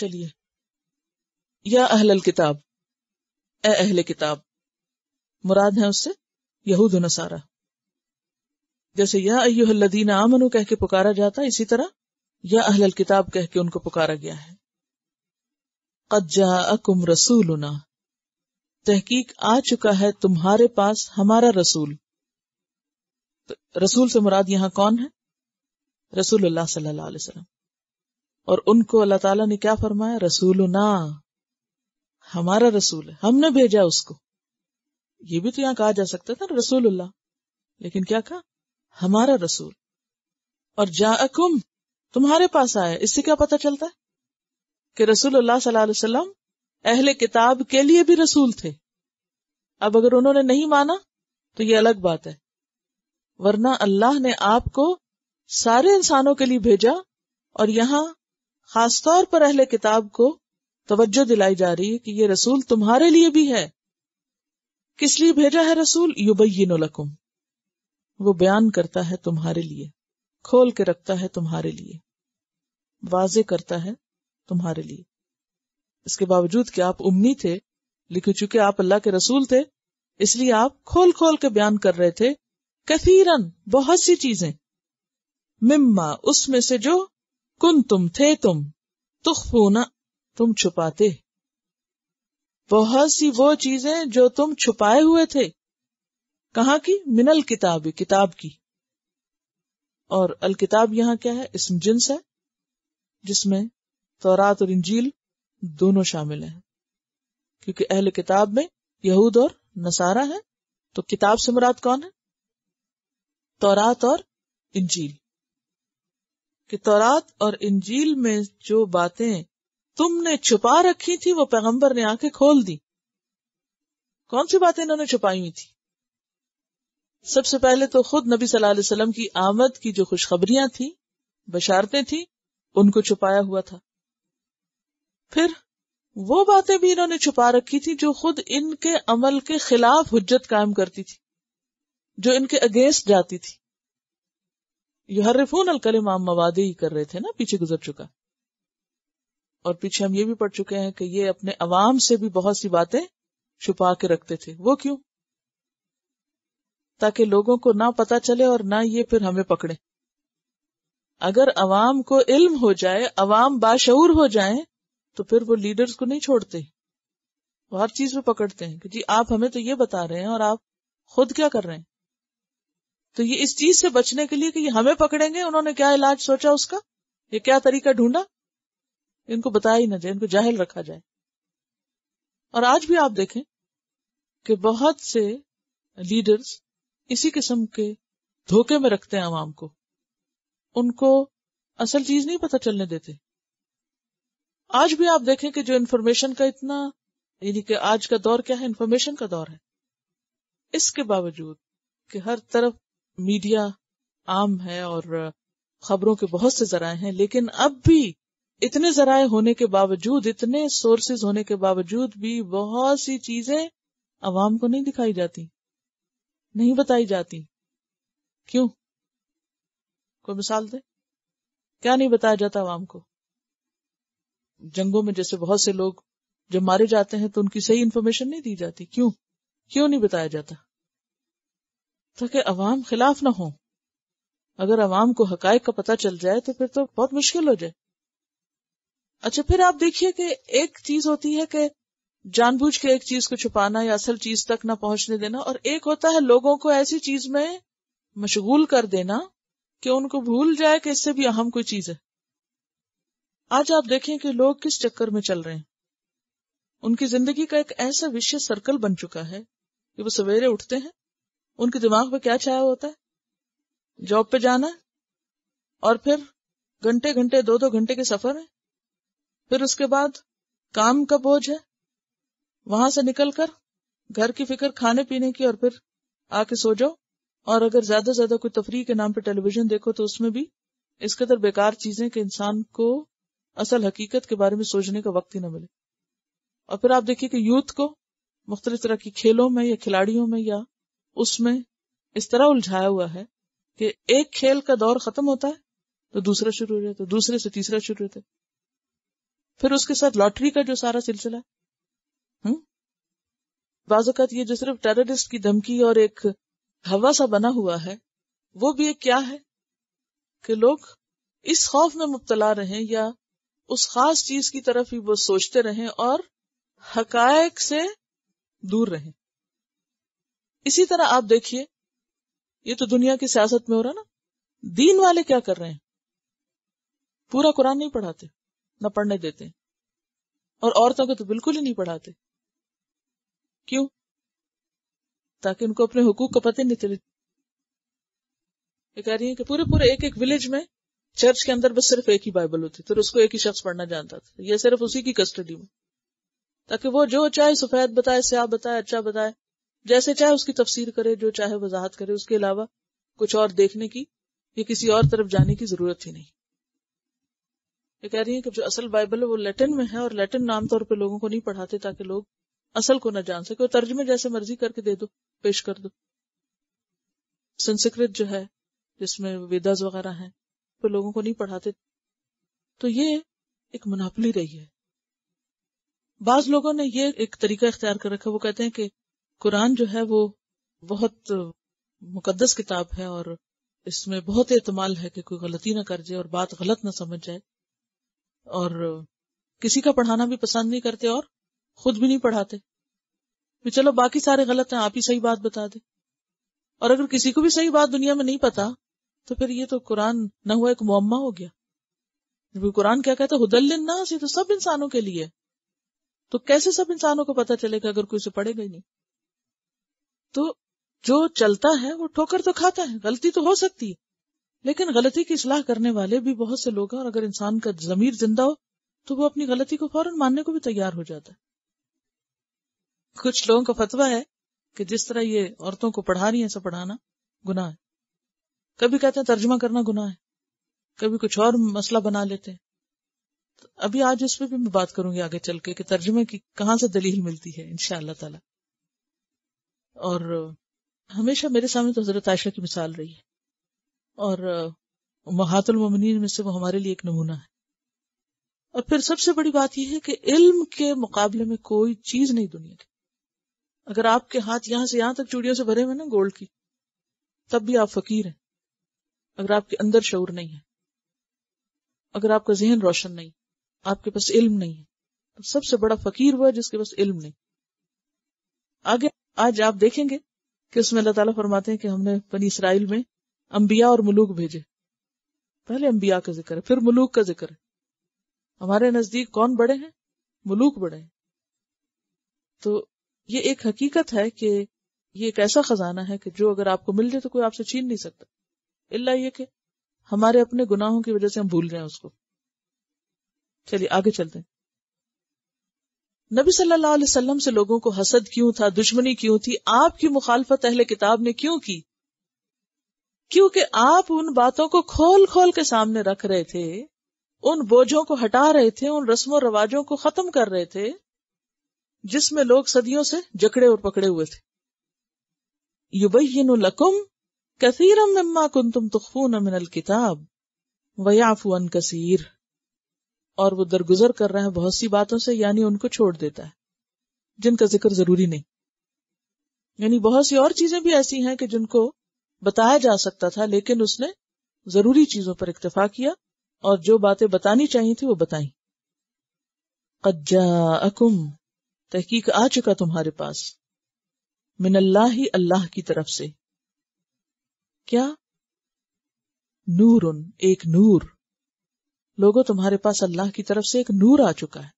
चलिए या अहलल किताब ए अहल किताब मुराद है उससे यहूद नसारा जैसे या अयुहल्लदीन आमनु कह के पुकारा जाता इसी तरह या अहलल किताब कह के उनको पुकारा गया है कज्जा अकुम रसूलुना तहकीक आ चुका है तुम्हारे पास हमारा रसूल तो रसूल से मुराद यहां कौन है रसूल सल्लल्लाहु अलैहि वसल्लम और उनको अल्लाह ताला ने क्या फरमाया रसूल ना हमारा रसूल है हमने भेजा उसको ये भी तो यहां कहा जा सकता था रसूल्ला लेकिन क्या कहा हमारा रसूल और जा तुम्हारे पास आया इससे क्या पता चलता है कि रसूलुल्लाह सल्लल्लाहु अलैहि वसल्लम अहले किताब के लिए भी रसूल थे अब अगर उन्होंने नहीं माना तो ये अलग बात है वरना अल्लाह ने आपको सारे इंसानों के लिए भेजा और यहां खास तौर पर अहले किताब को तवज्जो दिलाई जा रही है कि ये रसूल तुम्हारे लिए भी है किस लिए भेजा है रसूल युबैन लकुम वो बयान करता है तुम्हारे लिए खोल के रखता है तुम्हारे लिए वाजे करता है तुम्हारे लिए इसके बावजूद कि आप उम्मी थे लेकिन चूंकि आप अल्लाह के रसूल थे इसलिए आप खोल खोल के बयान कर रहे थे कथीरन बहुत सी चीजें मिम्मा उसमें से जो कुन तुम थे तुम तुखफूना तुम छुपाते बहुत सी वो चीजें जो तुम छुपाए हुए थे कहा की मिनल किताब किताब की और अल किताब यहां क्या है इसम जिन्स है जिसमें तोरात और इंजील दोनों शामिल है क्योंकि अहल किताब में यहूद और नसारा है तो किताब से मुराद कौन है तोरात और इंजील कि तौरात और इंजील में जो बातें तुमने छुपा रखी थी वो पैगंबर ने आके खोल दी कौन सी बातें इन्होंने छुपाई हुई थी सबसे पहले तो खुद नबी सल्लल्लाहु अलैहि वसल्लम की आमद की जो खुशखबरियां थी बशारतें थी उनको छुपाया हुआ था फिर वो बातें भी इन्होंने छुपा रखी थी जो खुद इनके अमल के खिलाफ हुज्जत कायम करती थी जो इनके अगेंस्ट जाती थी यहरफून अलकलम आम मवादे ही कर रहे थे ना पीछे गुजर चुका और पीछे हम ये भी पढ़ चुके हैं कि ये अपने अवाम से भी बहुत सी बातें छुपा के रखते थे वो क्यों ताकि लोगों को ना पता चले और ना ये फिर हमें पकड़े अगर अवाम को इल्म हो जाए अवाम बाशूर हो जाए तो फिर वो लीडर्स को नहीं छोड़ते वो हर चीज में पकड़ते हैं कि जी आप हमें तो ये बता रहे हैं और आप खुद क्या कर रहे हैं तो ये इस चीज से बचने के लिए कि ये हमें पकड़ेंगे उन्होंने क्या इलाज सोचा उसका ये क्या तरीका ढूंढा इनको बताया ही ना जाए इनको जाहिल रखा जाए और आज भी आप देखें कि बहुत से लीडर्स इसी किस्म के धोखे में रखते हैं आवाम को उनको असल चीज नहीं पता चलने देते आज भी आप देखें कि जो इन्फॉर्मेशन का इतना यानी कि आज का दौर क्या है इन्फॉर्मेशन का दौर है इसके बावजूद कि हर तरफ मीडिया आम है और खबरों के बहुत से जराए हैं लेकिन अब भी इतने जराए होने के बावजूद इतने सोर्सेज होने के बावजूद भी बहुत सी चीजें आवाम को नहीं दिखाई जाती नहीं बताई जाती क्यों कोई मिसाल दे क्या नहीं बताया जाता आवाम को जंगों में जैसे बहुत से लोग जब मारे जाते हैं तो उनकी सही इंफॉर्मेशन नहीं दी जाती क्यों क्यों नहीं बताया जाता ताकि अवाम खिलाफ ना हो अगर अवाम को हकायक का पता चल जाए तो फिर तो बहुत मुश्किल हो जाए अच्छा फिर आप देखिए कि एक चीज होती है कि जानबूझ के एक चीज को छुपाना या असल चीज तक ना पहुंचने देना और एक होता है लोगों को ऐसी चीज में मशगूल कर देना कि उनको भूल जाए कि इससे भी अहम कोई चीज है आज आप देखें कि लोग किस चक्कर में चल रहे हैं उनकी जिंदगी का एक ऐसा विषय सर्कल बन चुका है कि वो सवेरे उठते हैं उनके दिमाग में क्या छाया होता है जॉब पे जाना है और फिर घंटे घंटे दो दो घंटे के सफर है फिर उसके बाद काम का बोझ है वहां से निकलकर घर की फिक्र खाने पीने की और फिर आके सो जाओ और अगर ज्यादा ज्यादा कोई तफरी के नाम पे टेलीविजन देखो तो उसमें भी इस कदर बेकार चीजें कि इंसान को असल हकीकत के बारे में सोचने का वक्त ही ना मिले और फिर आप देखिए कि यूथ को मुख्तलिफ तरह की खेलों में या खिलाड़ियों में या उसमें इस तरह उलझाया हुआ है कि एक खेल का दौर खत्म होता है तो दूसरा शुरू हो जाता है तो दूसरे से तीसरा शुरू होता है फिर उसके साथ लॉटरी का जो सारा सिलसिला हम्म? बाजत ये जो सिर्फ टेररिस्ट की धमकी और एक हवा सा बना हुआ है वो भी एक क्या है कि लोग इस खौफ में मुबतला रहें या उस खास चीज की तरफ ही वो सोचते रहें और हकायक से दूर रहें इसी तरह आप देखिए ये तो दुनिया की सियासत में हो रहा ना दीन वाले क्या कर रहे हैं पूरा कुरान नहीं पढ़ाते न पढ़ने देते और औरतों को तो बिल्कुल ही नहीं पढ़ाते क्यों ताकि उनको अपने हुकूक का पता नहीं चले ये कह रही है कि पूरे पूरे एक एक विलेज में चर्च के अंदर बस सिर्फ एक ही बाइबल होती तो उसको एक ही शख्स पढ़ना जानता था यह सिर्फ उसी की कस्टडी में ताकि वो जो चाहे सफेद बताए स्याह बताए अच्छा बताए जैसे चाहे उसकी तफसीर करे जो चाहे वजाहत करे उसके अलावा कुछ और देखने की या किसी और तरफ जाने की जरूरत ही नहीं ये कह रही है कि जो असल बाइबल है वो लेटिन में है और लेटिन नाम तौर पर लोगों को नहीं पढ़ाते ताकि लोग असल को न जान सके और तर्जमे जैसे मर्जी करके दे दो पेश कर दो संस्कृत जो है जिसमें वेदास वगैरह हैं वो लोगों को नहीं पढ़ाते तो ये एक मुनापली रही है बाज लोगों ने ये एक तरीका इख्तियार कर रखा वो कहते हैं कि कुरान जो है वो बहुत मुकदस किताब है और इसमें बहुत एहतमाल है कि कोई गलती ना कर जाए और बात गलत ना समझ जाए और किसी का पढ़ाना भी पसंद नहीं करते और खुद भी नहीं पढ़ाते भी चलो बाकी सारे गलत हैं आप ही सही बात बता दे और अगर किसी को भी सही बात दुनिया में नहीं पता तो फिर ये तो कुरान न हुआ एक मुआमा हो गया जब कुरान क्या कहता है हुदल ना ये तो सब इंसानों के लिए तो कैसे सब इंसानों को पता चलेगा अगर कोई उसे पढ़ेगा ही नहीं तो जो चलता है वो ठोकर तो खाता है गलती तो हो सकती है लेकिन गलती की सलाह करने वाले भी बहुत से लोग हैं और अगर इंसान का जमीर जिंदा हो तो वो अपनी गलती को फौरन मानने को भी तैयार हो जाता है कुछ लोगों का फतवा है कि जिस तरह ये औरतों को पढ़ा रही है ऐसा पढ़ाना गुनाह है कभी कहते हैं तर्जमा करना गुनाह है कभी कुछ और मसला बना लेते हैं तो अभी आज इस पर भी मैं बात करूंगी आगे चल के कि तर्जमे की कहां से दलील मिलती है इनशाला और हमेशा मेरे सामने तो हजरत आयशा की मिसाल रही है और महातुल ममनीन में से वो हमारे लिए एक नमूना है और फिर सबसे बड़ी बात यह है कि इल्म के मुकाबले में कोई चीज नहीं दुनिया की अगर आपके हाथ यहां से यहां तक चूड़ियों से भरे हुए ना गोल्ड की तब भी आप फकीर हैं अगर आपके अंदर शौर नहीं है अगर आपका जहन रोशन नहीं आपके पास इल्म नहीं है तो सबसे बड़ा फकीर हुआ जिसके पास इल्म नहीं आगे आज आप देखेंगे कि उसमें अल्लाह ताला फरमाते हैं कि हमने बनी इसराइल में अंबिया और मलूक भेजे पहले अंबिया का जिक्र है फिर मलूक का जिक्र है हमारे नजदीक कौन बड़े हैं मलूक बड़े हैं तो ये एक हकीकत है कि ये एक ऐसा खजाना है कि जो अगर आपको मिल जाए तो कोई आपसे छीन नहीं सकता इल्ला ये कि हमारे अपने गुनाहों की वजह से हम भूल रहे हैं उसको चलिए आगे चलते हैं नबी सल्लल्लाहु अलैहि वसल्लम से लोगों को हसद क्यों था दुश्मनी क्यों थी आपकी मुखालफत अहले किताब ने क्यों की क्योंकि आप उन बातों को खोल खोल के सामने रख रहे थे उन बोझों को हटा रहे थे उन रस्मों रवाजों को खत्म कर रहे थे जिसमें लोग सदियों से जकड़े और पकड़े हुए थे युबैन लकुम कसीरम मम्मा कुन तुम तुखफून मिनल किताब वयाफुअन कसीर और वो दरगुजर कर रहे हैं बहुत सी बातों से यानी उनको छोड़ देता है जिनका जिक्र जरूरी नहीं यानी बहुत सी और चीजें भी ऐसी हैं कि जिनको बताया जा सकता था लेकिन उसने जरूरी चीजों पर इक्तफा किया और जो बातें बतानी चाहिए थी वो बताई कज्जा अकुम तहकीक आ चुका तुम्हारे पास मिनल्ला ही अल्लाह की तरफ से क्या नूर उन एक नूर लोगों तुम्हारे पास अल्लाह की तरफ से एक नूर आ चुका है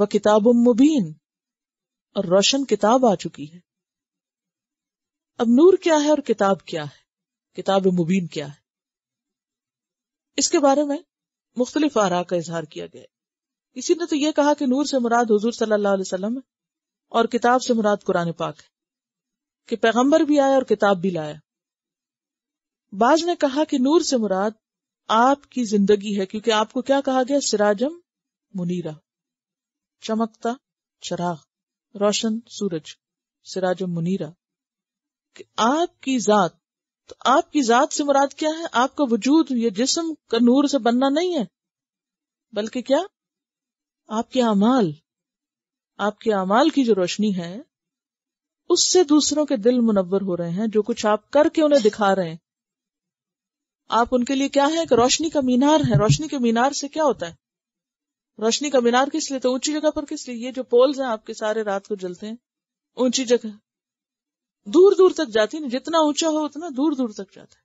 वह किताब मुबीन और रोशन किताब आ चुकी है अब नूर क्या है और किताब क्या है किताब मुबीन क्या है इसके बारे में मुख्तलिफ आरा का इजहार किया गया किसी ने तो यह कहा कि नूर से मुराद हजूर सल्लाम और किताब से मुराद कुरान पाक है कि पैगंबर भी आया और किताब भी लाया बाज ने कहा कि नूर से मुराद आपकी जिंदगी है क्योंकि आपको क्या कहा गया सिराजम मुनीरा चमकता चराग रोशन सूरज सिराजम मुनीरा कि आपकी जात तो आपकी जात से मुराद क्या है आपका वजूद ये जिस्म का नूर से बनना नहीं है बल्कि क्या आपके अमाल आपके अमाल की जो रोशनी है उससे दूसरों के दिल मुनवर हो रहे हैं जो कुछ आप करके उन्हें दिखा रहे हैं आप उनके लिए क्या है कि रोशनी का मीनार है रोशनी के मीनार से क्या होता है रोशनी का मीनार किस लिए तो ऊंची जगह पर किस लिए ये जो पोल्स हैं आपके सारे रात को जलते हैं ऊंची जगह दूर दूर तक जाती है जितना ऊंचा हो उतना दूर दूर तक जाता है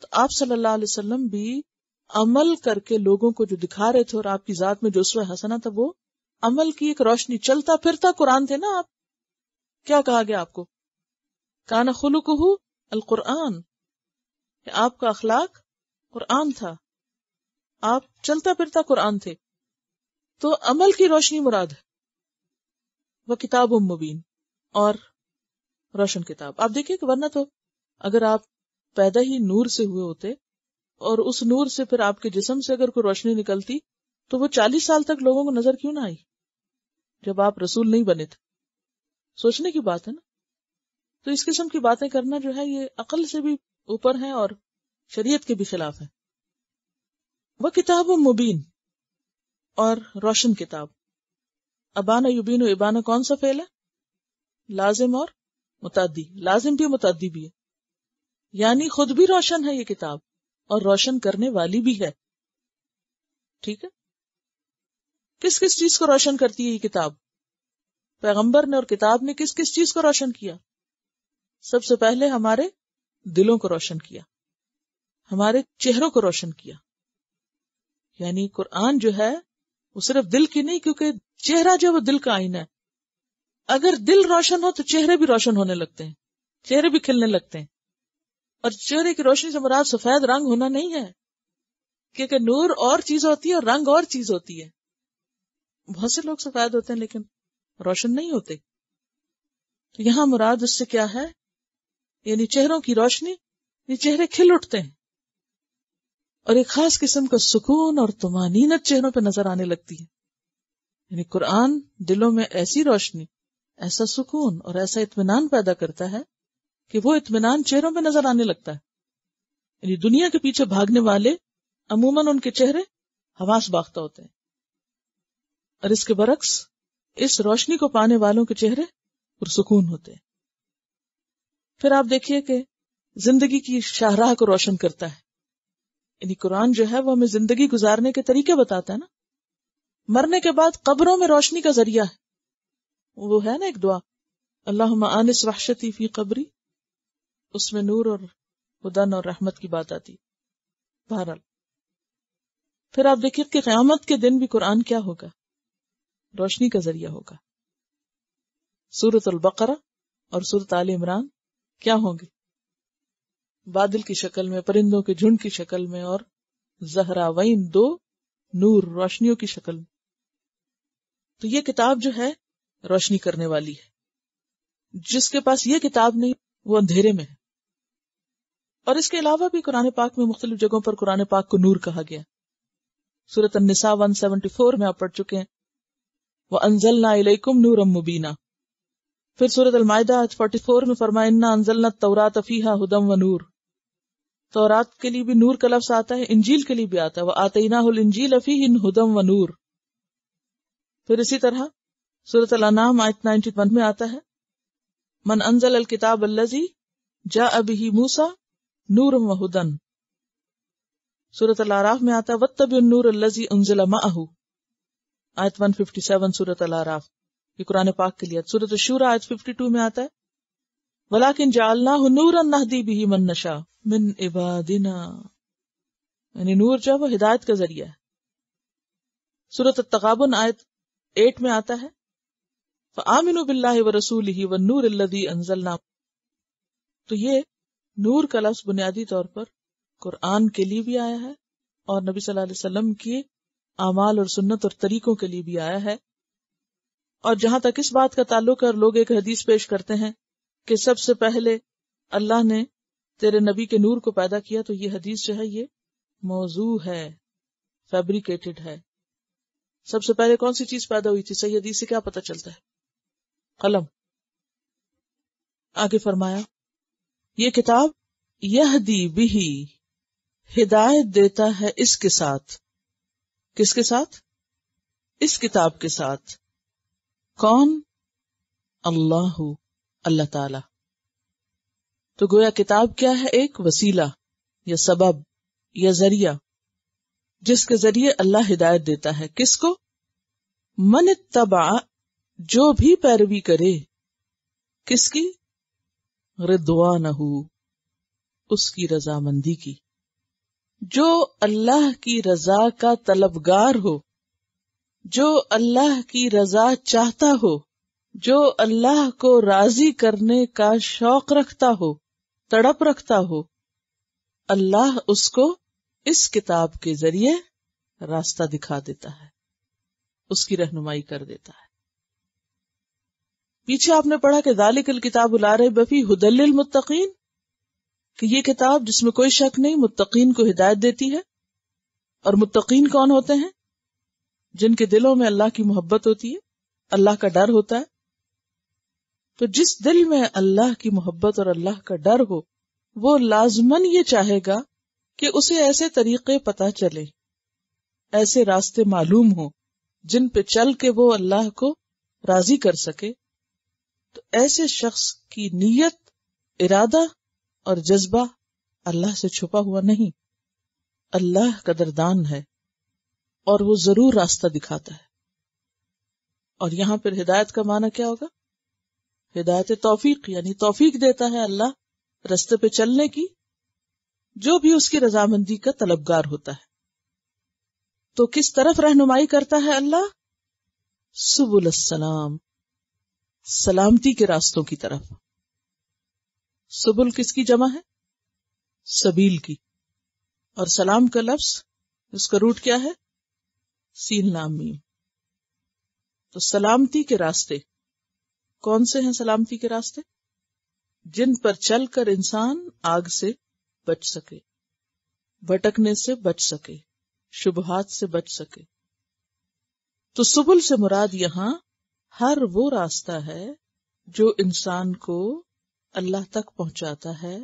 तो आप सल्लल्लाहु अलैहि वसल्लम भी अमल करके लोगों को जो दिखा रहे थे और आपकी जात में जो उसवा हसना था वो अमल की एक रोशनी चलता फिरता कुरान थे ना आप क्या कहा गया आपको काना खुलुकहू अल कुरान आपका अखलाक कुरान था आप चलता फिरता कुरान थे तो अमल की रोशनी मुराद है वह किताब मुबीन और रोशन किताब आप देखिए कि वरना तो अगर आप पैदा ही नूर से हुए होते और उस नूर से फिर आपके जिसम से अगर कोई रोशनी निकलती तो वो चालीस साल तक लोगों को नजर क्यों ना आई जब आप रसूल नहीं बने थे सोचने की बात है ना तो इस किस्म की बातें करना जो है ये अकल से भी ऊपर हैं और शरीयत के भी खिलाफ है वह किताब मुबीन और रोशन किताब अबाना युबीन इबाना कौन सा फेल है लाजिम और मुतादी लाजिम भी मुतादी भी है यानी खुद भी रोशन है ये किताब और रोशन करने वाली भी है ठीक है किस किस चीज को रोशन करती है ये किताब पैगंबर ने और किताब ने किस किस चीज को रोशन किया सबसे पहले हमारे दिलों को रोशन किया हमारे चेहरों को रोशन किया यानी कुरान जो है वो सिर्फ दिल की नहीं क्योंकि चेहरा जो है वो दिल का आईना है अगर दिल रोशन हो तो चेहरे भी रोशन होने लगते हैं चेहरे भी खिलने लगते हैं और चेहरे की रोशनी से मुराद सफेद रंग होना नहीं है क्योंकि नूर और चीज होती है और रंग और चीज होती है बहुत से लोग सफेद होते हैं लेकिन रोशन नहीं होते तो यहां मुराद उससे क्या है यानी चेहरों की रोशनी ये चेहरे खिल उठते हैं और एक खास किस्म का सुकून और तुमानीनत चेहरों पर नजर आने लगती है यानी कुरान दिलों में ऐसी रोशनी ऐसा सुकून और ऐसा इतमान पैदा करता है कि वो इतमान चेहरों पर नजर आने लगता है यानी दुनिया के पीछे भागने वाले अमूमन उनके चेहरे हवास बाख्ता होते हैं और इसके बरक्स इस रोशनी को पाने वालों के चेहरे पुरसकून होते हैं फिर आप देखिए कि जिंदगी की शाहराह को रोशन करता है यानी कुरान जो है वो हमें जिंदगी गुजारने के तरीके बताता है ना मरने के बाद कब्रों में रोशनी का जरिया है वो है ना एक दुआ अल्लाह आनिस वहशती फी उसमें नूर और हुदन और रहमत की बात आती बहरहाल फिर आप देखिए कि क्यामत के दिन भी कुरान क्या होगा रोशनी का जरिया होगा सूरत अल बकरा और सूरत आल इमरान क्या होंगे बादल की शक्ल में परिंदों के झुंड की शक्ल में और जहरावैन दो नूर रोशनियों की शक्ल में तो ये किताब जो है रोशनी करने वाली है जिसके पास ये किताब नहीं वो अंधेरे में है और इसके अलावा भी कुरान पाक में मुख्तलिफ जगहों पर कुरान पाक को नूर कहा गया सूरत निसा 174 में आप पढ़ चुके हैं वह अनजल इलेकुम नूरम मुबीना फिर सूरत अलमायदा फोर्टी फोर में फरमाइना अनजलना तौरात फीहा हदम व नूर तौरात के लिए भी नूर का लफ्स आता है इंजील के लिए भी आता है वह आतना इंजील अफी इन हदम व नूर फिर इसी तरह सूरत अलानाम आयत नाइनटी वन में आता है मन अनजल अल किताब अल्लजी जा अबी मूसा नूर व हदन सूरत अलाराफ में आता है वत्तब नूर अल्लजी उनजिला माहू आयत सेवन सूरत अलाराफ ये कुरान पाक के लिए सूरत शूरा आज 52 में आता है वलाकिन जालना नूर नहदी भी मन नशा मिन इबादिना नूर जो वो हिदायत का जरिया है सूरत तगाबन आयत एट में आता है आमिन बिल्ला व रसूल ही व नूर अल्लदी अनजलना तो ये नूर का लफ्ज बुनियादी तौर पर कुरान के लिए भी आया है और नबी सल्लल्लाहु अलैहि वसल्लम की अमाल और सुन्नत और तरीकों के लिए भी आया है और जहां तक इस बात का ताल्लुक और लोग एक हदीस पेश करते हैं कि सबसे पहले अल्लाह ने तेरे नबी के नूर को पैदा किया तो ये हदीस जो है ये मौजू है फैब्रिकेटेड है सबसे पहले कौन सी चीज पैदा हुई थी सही हदीस से क्या पता चलता है कलम आगे फरमाया ये किताब यह दी बिही हिदायत देता है इसके साथ किसके साथ इस किताब के साथ कौन अल्लाह हो अल्लाह ताला तो गोया किताब क्या है एक वसीला या सबब या जरिया जिसके जरिए अल्लाह हिदायत देता है किसको मन तबा जो भी पैरवी करे किसकी रिदवा न हो उसकी रजामंदी की जो अल्लाह की रजा का तलबगार हो जो अल्लाह की रजा चाहता हो जो अल्लाह को राजी करने का शौक रखता हो तड़प रखता हो अल्लाह उसको इस किताब के जरिए रास्ता दिखा देता है उसकी रहनुमाई कर देता है पीछे आपने पढ़ा कि दालिकल किताब उला रहे बफी हुदल मुत्तकीन कि ये किताब जिसमें कोई शक नहीं मुत्तकीन को हिदायत देती है और मुत्तकीन कौन होते हैं जिनके दिलों में अल्लाह की मोहब्बत होती है अल्लाह का डर होता है तो जिस दिल में अल्लाह की मोहब्बत और अल्लाह का डर हो वो लाजमन ये चाहेगा कि उसे ऐसे तरीके पता चले ऐसे रास्ते मालूम हो जिन पे चल के वो अल्लाह को राजी कर सके तो ऐसे शख्स की नीयत इरादा और जज्बा अल्लाह से छुपा हुआ नहीं अल्लाह कदरदान है और वो जरूर रास्ता दिखाता है और यहां पर हिदायत का माना क्या होगा हिदायत तोफीक यानी तोफीक देता है अल्लाह रस्ते पे चलने की जो भी उसकी रजामंदी का तलबगार होता है तो किस तरफ रहनुमाई करता है अल्लाह सुबुल सलाम सलामती के रास्तों की तरफ सुबुल किसकी जमा है सबील की और सलाम का लफ्स उसका रूट क्या है सीन लाम मीम तो सलामती के रास्ते कौन से हैं सलामती के रास्ते जिन पर चलकर इंसान आग से बच सके भटकने से बच सके शुभहात से बच सके तो सुबुल से मुराद यहां हर वो रास्ता है जो इंसान को अल्लाह तक पहुंचाता है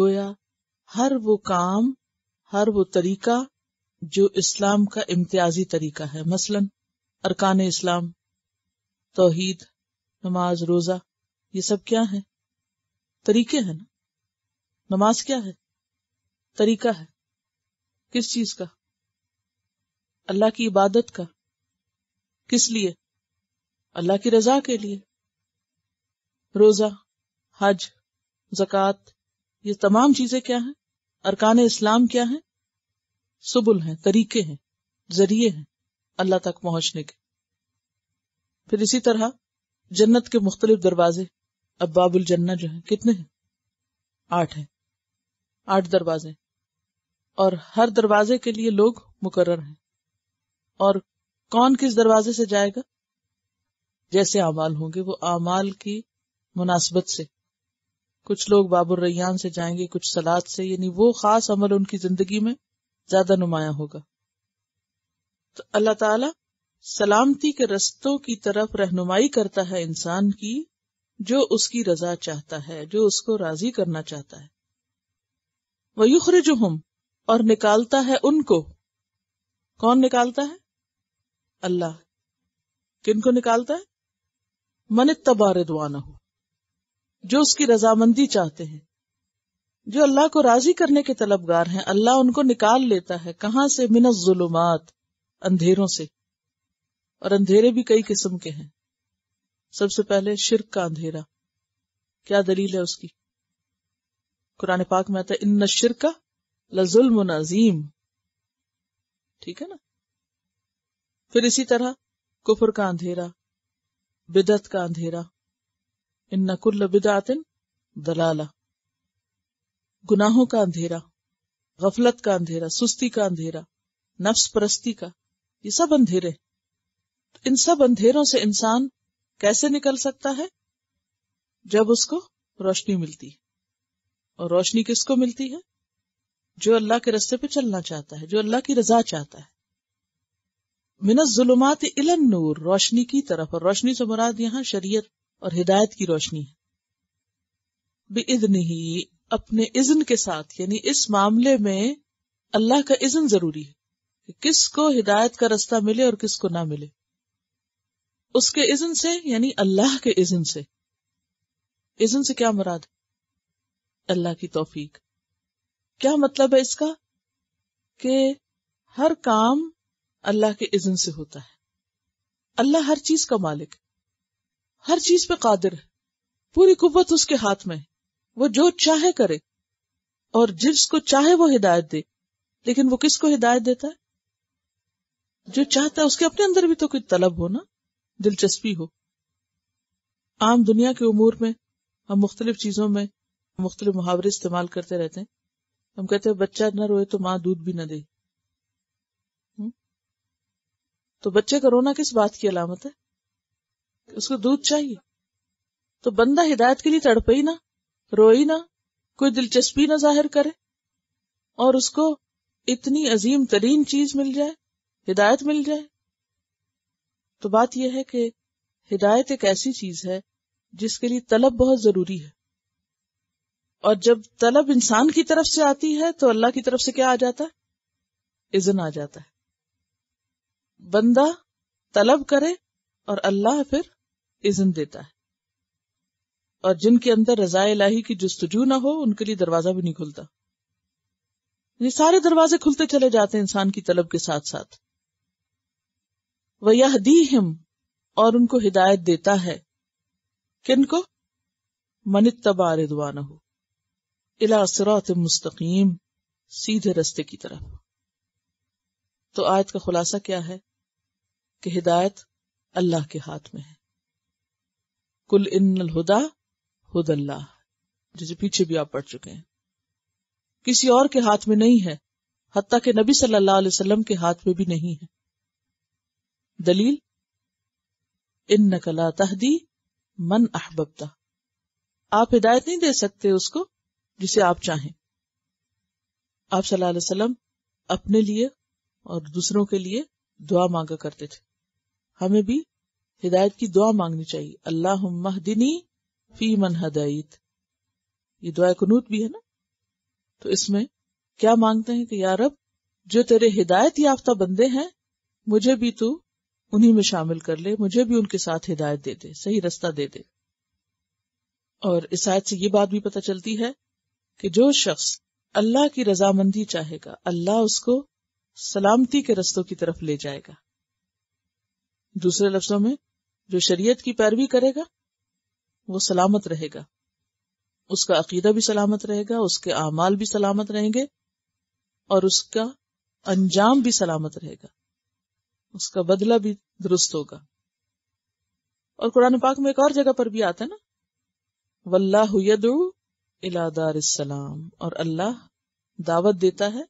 गोया हर वो काम हर वो तरीका जो इस्लाम का इम्तियाजी तरीका है मसलन अरकान इस्लाम तोहीद नमाज रोजा ये सब क्या है तरीके हैं ना नमाज क्या है तरीका है किस चीज का अल्लाह की इबादत का किस लिए अल्लाह की रजा के लिए रोजा हज जक़ात ये तमाम चीजें क्या है अरकान इस्लाम क्या है सुबुल हैं तरीके हैं जरिए हैं अल्लाह तक पहुंचने के फिर इसी तरह जन्नत के मुख्तलिफ दरवाजे अब बाबुल जन्ना जो है कितने हैं आठ हैं आठ दरवाजे और हर दरवाजे के लिए लोग मुकर्र हैं और कौन किस दरवाजे से जाएगा जैसे अमाल होंगे वो अमाल की मुनासबत से कुछ लोग बाबुल रैयान से जाएंगे कुछ सलाद से यानी वो खास अमल उनकी जिंदगी में ज्यादा नुमाया होगा तो अल्लाह ताला सलामती के रस्तों की तरफ रहनुमाई करता है इंसान की जो उसकी रजा चाहता है जो उसको राजी करना चाहता है वयुखरे जो हम और निकालता है उनको कौन निकालता है अल्लाह किन को निकालता है मन तबारदवाना हो जो उसकी रजामंदी चाहते हैं जो अल्लाह को राजी करने के तलबगार हैं अल्लाह उनको निकाल लेता है कहां से मिनस जुलुमात अंधेरों से और अंधेरे भी कई किस्म के हैं सबसे पहले शिरक का अंधेरा क्या दलील है उसकी कुरान पाक में आता है इन शिरका लजुल्म नजीम ठीक है ना फिर इसी तरह कुफर का अंधेरा बिदत का अंधेरा इन नकुल्ल बिदातिन दलाला गुनाहों का अंधेरा गफलत का अंधेरा सुस्ती का अंधेरा नफ्स परस्ती का ये सब अंधेरे तो इन सब अंधेरों से इंसान कैसे निकल सकता है जब उसको रोशनी मिलती है और रोशनी किसको मिलती है जो अल्लाह के रस्ते पे चलना चाहता है जो अल्लाह की रजा चाहता है मिनस जुलुमात इलन नूर रोशनी की तरफ और रोशनी से मुराद यहां शरीयत और हिदायत की रोशनी है बेदन ही अपने इजन के साथ यानी इस मामले में अल्लाह का इजन जरूरी है कि किस को हिदायत का रास्ता मिले और किस को ना मिले उसके इजन से यानी अल्लाह के इजन से इजन से क्या मुराद अल्लाह की तोफीक क्या मतलब है इसका कि हर काम अल्लाह के इजन से होता है अल्लाह हर चीज का मालिक हर चीज पे कादिर है पूरी कुवत उसके हाथ में वो जो चाहे करे और जिसको चाहे वो हिदायत दे लेकिन वो किसको हिदायत देता है जो चाहता है उसके अपने अंदर भी तो कोई तलब हो ना दिलचस्पी हो आम दुनिया के उमूर में हम मुख्तलिफ चीजों में मुख्तलिफ मुहावरे इस्तेमाल करते रहते हैं हम कहते हैं बच्चा न रोए तो माँ दूध भी न दे हम्म? तो बच्चे का रोना किस बात की अलामत है उसको दूध चाहिए तो बंदा हिदायत के लिए तड़पे ही ना रोई ना कोई दिलचस्पी ना जाहिर करे और उसको इतनी अजीम तरीन चीज मिल जाए हिदायत मिल जाए तो बात यह है कि हिदायत एक ऐसी चीज है जिसके लिए तलब बहुत जरूरी है और जब तलब इंसान की तरफ से आती है तो अल्लाह की तरफ से क्या आ जाता है इजन आ जाता है बंदा तलब करे और अल्लाह फिर इजन देता है और जिनके अंदर रजा इलाही की जस्तजू ना हो उनके लिए दरवाजा भी नहीं खुलता ये सारे दरवाजे खुलते चले जाते हैं इंसान की तलब के साथ साथ वह दी हिम और उनको हिदायत देता है किनको मनित तबा रिदवान हो इलासरात मुस्तकीम सीधे रस्ते की तरफ तो आयत का खुलासा क्या है कि हिदायत अल्लाह के हाथ में है कुल इन हुदा खुद जिसे पीछे भी आप पढ़ चुके हैं किसी और के हाथ में नहीं है हती के नबी सल्लल्लाहु अलैहि वसल्लम के हाथ में भी नहीं है दलील इन नकला तहदी मन अहबबता आप हिदायत नहीं दे सकते उसको जिसे आप चाहें आप सल्लल्लाहु अलैहि वसल्लम अपने लिए और दूसरों के लिए दुआ मांगा करते थे हमें भी हिदायत की दुआ मांगनी चाहिए अल्लाह महदिनी फी मन हदाइत ये दुआ कनूत भी है ना तो इसमें क्या मांगते हैं कि यार अब जो तेरे हिदायत याफ्ता बंदे हैं मुझे भी तू उन्हीं में शामिल कर ले मुझे भी उनके साथ हिदायत दे दे सही रास्ता दे दे और इस आयत से ये बात भी पता चलती है कि जो शख्स अल्लाह की रजामंदी चाहेगा अल्लाह उसको सलामती के रस्तों की तरफ ले जाएगा दूसरे लफ्जों में जो शरीयत की पैरवी करेगा वो सलामत रहेगा उसका अकीदा भी सलामत रहेगा उसके अमाल भी सलामत रहेंगे और उसका अंजाम भी सलामत रहेगा उसका बदला भी दुरुस्त होगा और कुरान पाक में एक और जगह पर भी आता है ना वल्लाह इलादार सलाम और अल्लाह दावत देता है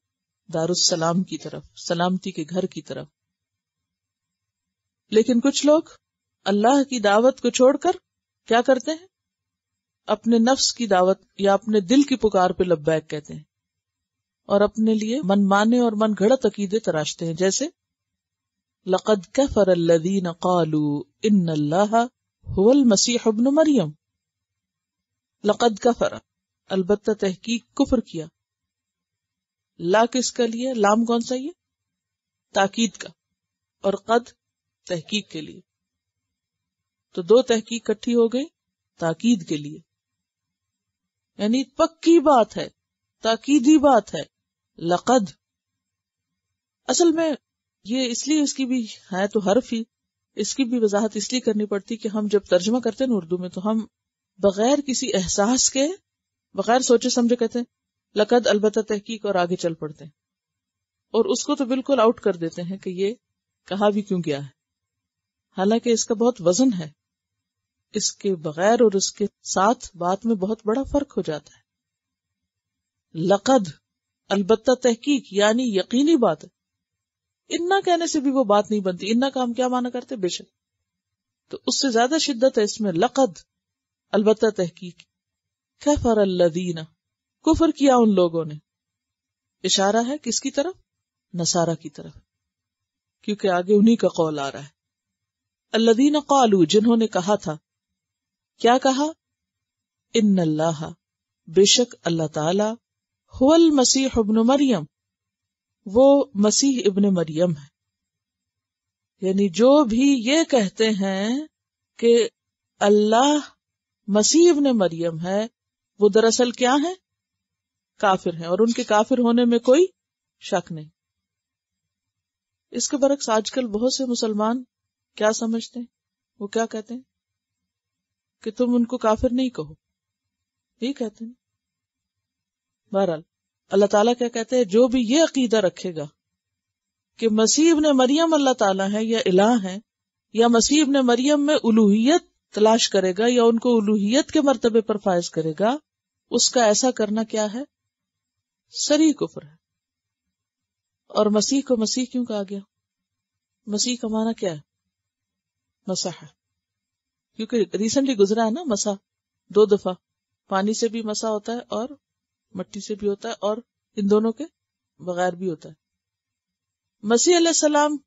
दारुस्सलाम की तरफ सलामती के घर की तरफ लेकिन कुछ लोग अल्लाह की दावत को छोड़कर क्या करते हैं अपने नफ्स की दावत या अपने दिल की पुकार पे लब्बैक कहते हैं और अपने लिए मनमाने और मन घड़त अकीदे तराशते हैं जैसे लकद कफर अल्लदीन कालू इन अल्लाह हुवल मसीह अबन मरियम लकद कफर अलबत्ता तहकीक कुफर किया ला किसका लिए लाम कौन सा ये ताकीद का और कद तहकीक के लिए तो दो तहकीक इकट्ठी हो गई ताकीद के लिए यानी पक्की बात है ताकीदी बात है लकद असल में ये इसलिए इसकी भी है तो हर्फ ही इसकी भी वजाहत इसलिए करनी पड़ती कि हम जब तर्जमा करते हैं उर्दू में तो हम बगैर किसी एहसास के बगैर सोचे समझे कहते हैं लकद अलबत् तहकीक और आगे चल पड़ते हैं और उसको तो बिल्कुल आउट कर देते हैं कि ये कहा भी क्यों गया है हालांकि इसका बहुत वजन है इसके बगैर और उसके साथ बात में बहुत बड़ा फर्क हो जाता है लकद अलबत्ता तहकीक यानी यकीनी बात है इन्ना कहने से भी वो बात नहीं बनती इन्ना काम क्या माना करते बेशक तो उससे ज्यादा शिद्दत है इसमें लकद अलबत्ता तहकीक कैफर अल्लदीना कुफर किया उन लोगों ने इशारा है किसकी तरफ नसारा की तरफ क्योंकि आगे उन्हीं का कौल आ रहा है अल्लदीन कालू जिन्होंने कहा था क्या कहा इन अल्लाह बेशक अल्लाह ताला हुल मसीह इब्न मरियम वो मसीह इब्न मरियम है यानी जो भी ये कहते हैं कि अल्लाह मसीह इब्न मरियम है वो दरअसल क्या है काफिर हैं और उनके काफिर होने में कोई शक नहीं इसके बरक्स आजकल बहुत से मुसलमान क्या समझते हैं वो क्या कहते हैं कि तुम उनको काफिर नहीं कहो ये कहते हैं बहरहाल अल्लाह ताला क्या कहते हैं जो भी ये अकीदा रखेगा कि मसीब ने मरियम अल्लाह ताला है या इलाह है या मसीब ने मरियम में उलूहियत तलाश करेगा या उनको उलूहियत के मरतबे पर फायज करेगा उसका ऐसा करना क्या है सरी कुफर है और मसीह को मसीह क्यों कहा गया मसीह का माना क्या है मसाह क्योंकि रिसेंटली गुजरा है ना मसा दो दफा पानी से भी मसा होता है और मट्टी से भी होता है और इन दोनों के बगैर भी होता है मसीह सलाम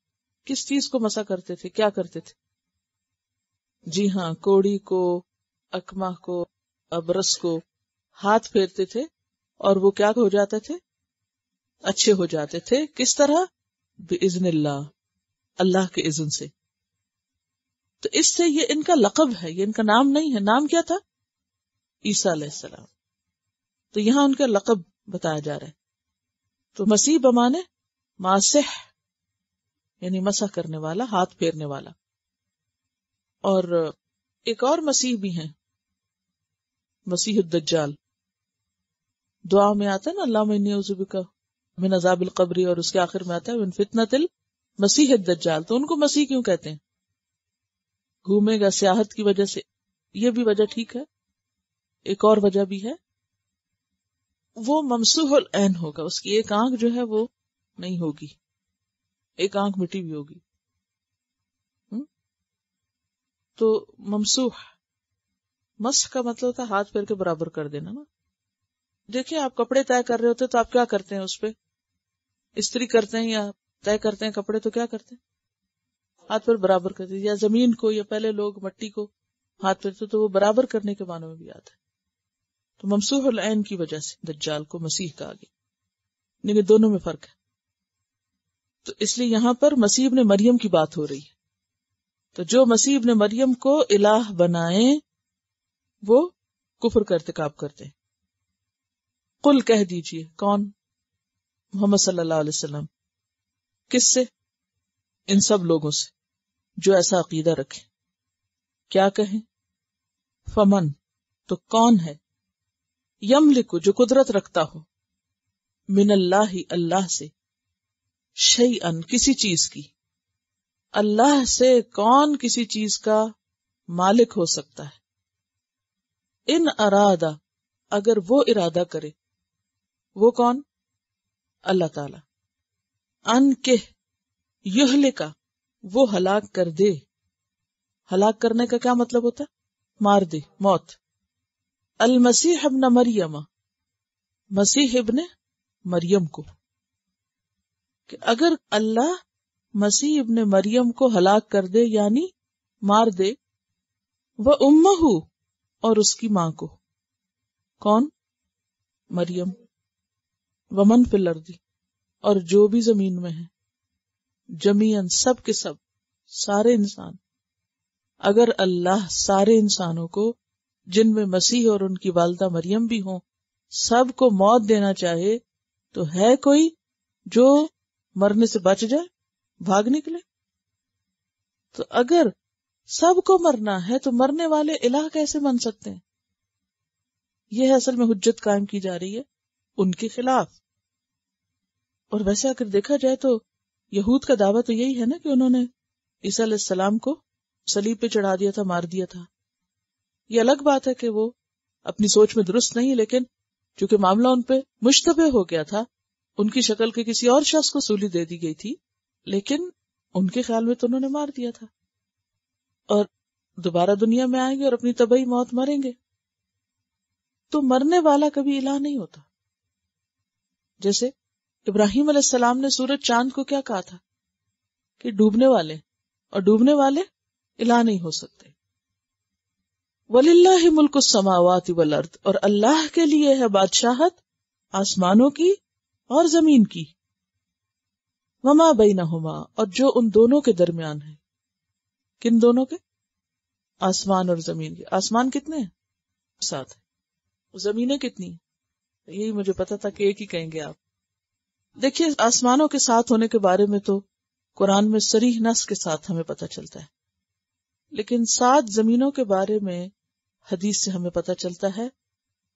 किस चीज को मसा करते थे क्या करते थे जी हाँ कोड़ी को अकमा को अबरस को हाथ फेरते थे और वो क्या हो जाते थे अच्छे हो जाते थे किस तरह इजन अल्लाह के इजन से तो इससे ये इनका लकब है ये इनका नाम नहीं है नाम क्या था ईसा सलाम तो यहां उनका लकब बताया जा रहा है तो मसीह बमाने मासह यानी मसा करने वाला हाथ फेरने वाला और एक और मसीह भी हैं मसीह दज्जाल दुआ में आता है ना अल्लाह मिनजुबिका मिन अजाबिल कबरी और उसके आखिर में आता है फितना तिल मसीह दज्जाल तो उनको मसीह क्यों कहते हैं घूमेगा सियाहत की वजह से यह भी वजह ठीक है एक और वजह भी है वो ममसूहल ऐन होगा उसकी एक आंख जो है वो नहीं होगी एक आंख मिटी हुई होगी हुँ? हम्म? तो ममसूह मस्ख का मतलब था हाथ पैर के बराबर कर देना ना देखिए आप कपड़े तय कर रहे होते तो आप क्या करते हैं उस पर स्त्री करते हैं या तय करते हैं कपड़े तो क्या करते हैं हाथ पर बराबर करते या जमीन को या पहले लोग मट्टी को हाथ पर तो, तो वो बराबर करने के मानों में भी आता है तो ममसूह अलैन की वजह से दज्जाल को मसीह कहा गया लेकिन दोनों में फर्क है तो इसलिए यहां पर मसीह ने मरियम की बात हो रही है तो जो मसीह ने मरियम को इलाह बनाए वो कुफर का इतकाब करते हैं कुल कह दीजिए कौन मोहम्मद सल्लल्लाहु अलैहि वसल्लम किससे इन सब लोगों से जो ऐसा अकीदा रखे क्या कहें फमन तो कौन है यम लिखो जो कुदरत रखता हो मिनल्ला ही अल्लाह से शई अन किसी चीज की अल्लाह से कौन किसी चीज का मालिक हो सकता है इन अरादा अगर वो इरादा करे वो कौन अल्लाह ताला अन के युहलिका वो हलाक कर दे हलाक करने का क्या मतलब होता है मार दे मौत अल मसीह अबन मरियम मसीह इबन मरियम को कि अगर अल्लाह मसीह इबन मरियम को हलाक कर दे यानी मार दे वह उम्म हो और उसकी मां को कौन मरियम वमन दी और जो भी जमीन में है जमीन सब के सब सारे इंसान अगर अल्लाह सारे इंसानों को जिनमें मसीह और उनकी वालदा मरियम भी हों को मौत देना चाहे तो है कोई जो मरने से बच जाए भाग निकले तो अगर सबको मरना है तो मरने वाले इलाह कैसे बन सकते हैं यह असल में हुज्जत कायम की जा रही है उनके खिलाफ और वैसे अगर देखा जाए तो यहूद का दावा तो यही है ना कि उन्होंने ईसा सलाम को सलीब पे चढ़ा दिया था मार दिया था ये अलग बात है कि वो अपनी सोच में दुरुस्त नहीं लेकिन चूंकि मामला उनपे मुश्तबे हो गया था उनकी शक्ल के किसी और शख्स को सूली दे दी गई थी लेकिन उनके ख्याल में तो उन्होंने मार दिया था और दोबारा दुनिया में आएंगे और अपनी तबई मौत मरेंगे तो मरने वाला कभी इला नहीं होता जैसे तो इब्राहिम सलाम ने सूरज चांद को क्या कहा था कि डूबने वाले और डूबने वाले इला नहीं हो सकते वलिल्ला ही मुल्क समावात वल अर्द और अल्लाह के लिए है बादशाहत आसमानों की और जमीन की वमा बई हुमा और जो उन दोनों के दरमियान है किन दोनों के आसमान और जमीन के आसमान कितने हैं सात है जमीने कितनी है यही मुझे पता था कि एक ही कहेंगे आप देखिए आसमानों के साथ होने के बारे में तो कुरान में सरीह नस के साथ हमें पता चलता है लेकिन सात जमीनों के बारे में हदीस से हमें पता चलता है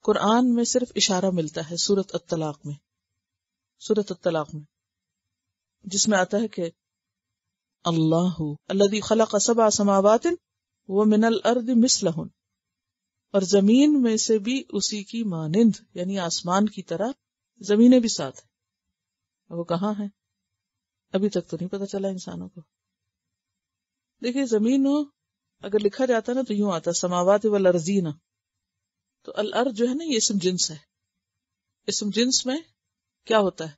कुरान में सिर्फ इशारा मिलता है सूरत अतलाक में सूरत अतलाक में जिसमें आता है कि अल्लाह अल्लादी खला कसब आसमावातिन वो मिनल अर्द मिसल और जमीन में से भी उसी की मानिंद यानी आसमान की तरह जमीने भी साथ है वो कहाँ है अभी तक तो नहीं पता चला इंसानों को देखिए जमीन अगर लिखा जाता ना तो यूं आता समावात वल अर्जीना तो अल अर्ज जो है ना ये इसम जिन्स है इसम जिन्स में क्या होता है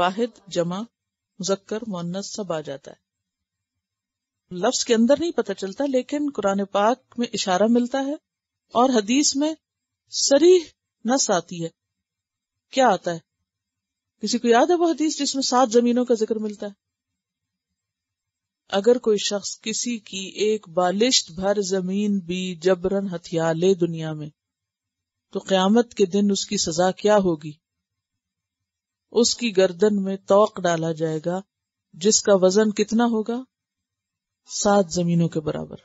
वाहिद जमा मुजक्कर मोन्नस सब आ जाता है लफ्ज के अंदर नहीं पता चलता लेकिन कुरान पाक में इशारा मिलता है और हदीस में सरीह नस आती है क्या आता है किसी को याद है वो हदीस जिसमें सात जमीनों का जिक्र मिलता है अगर कोई शख्स किसी की एक बालिश भर जमीन भी जबरन हथिया ले दुनिया में तो क्यामत के दिन उसकी सजा क्या होगी उसकी गर्दन में तोक डाला जाएगा जिसका वजन कितना होगा सात जमीनों के बराबर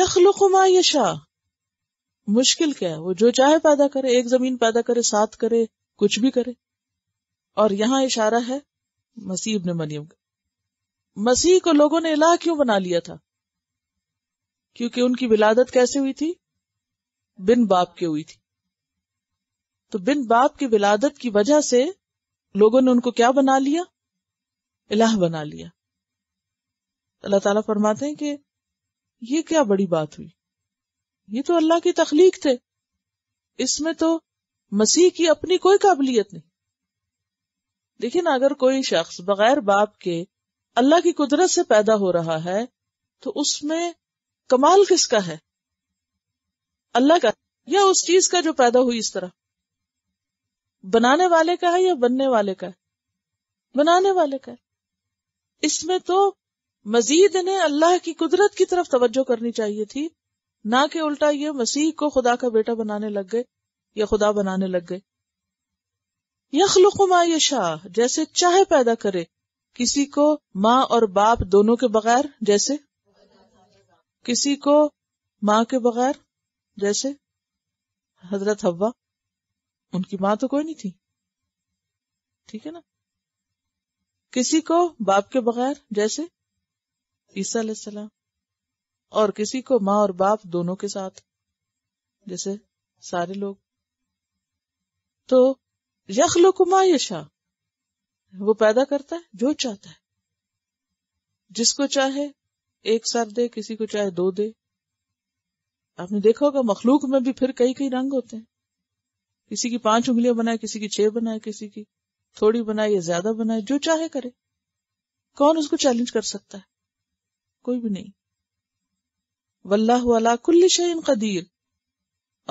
यखलुकुमा यशा मुश्किल क्या है वो जो चाहे पैदा करे एक जमीन पैदा करे सात करे कुछ भी करे और यहां इशारा है मसीह ने मरियम मसीह को लोगों ने इलाह क्यों बना लिया था क्योंकि उनकी विलादत कैसे हुई थी बिन बाप के हुई थी तो बिन बाप की विलादत की वजह से लोगों ने उनको क्या बना लिया इलाह बना लिया अल्लाह ताला फरमाते हैं कि यह क्या बड़ी बात हुई ये तो अल्लाह की तखलीक थे इसमें तो मसीह की अपनी कोई काबिलियत नहीं देखिए अगर कोई शख्स बगैर बाप के अल्लाह की कुदरत से पैदा हो रहा है तो उसमें कमाल किसका है अल्लाह का या उस चीज का जो पैदा हुई इस तरह बनाने वाले का है या बनने वाले का है बनाने वाले का है इसमें तो मजीद ने अल्लाह की कुदरत की तरफ तवज्जो करनी चाहिए थी ना कि उल्टा ये मसीह को खुदा का बेटा बनाने लग गए या खुदा बनाने लग गए यखलुकुमा यशाह जैसे चाहे पैदा करे किसी को माँ और बाप दोनों के बगैर जैसे किसी को माँ के बगैर जैसे हजरत हवा उनकी माँ तो कोई नहीं थी ठीक है ना किसी को बाप के बगैर जैसे ईसा सलाम और किसी को माँ और बाप दोनों के साथ जैसे सारे लोग तो यखलो कुमायशा वो पैदा करता है जो चाहता है जिसको चाहे एक सर दे किसी को चाहे दो दे आपने देखा होगा मखलूक में भी फिर कई कई रंग होते हैं किसी की पांच उंगलियां बनाए किसी की छह बनाए किसी की थोड़ी बनाए या ज्यादा बनाए जो चाहे करे कौन उसको चैलेंज कर सकता है कोई भी नहीं वल्लाह वाला कुल्ल शयन कदीर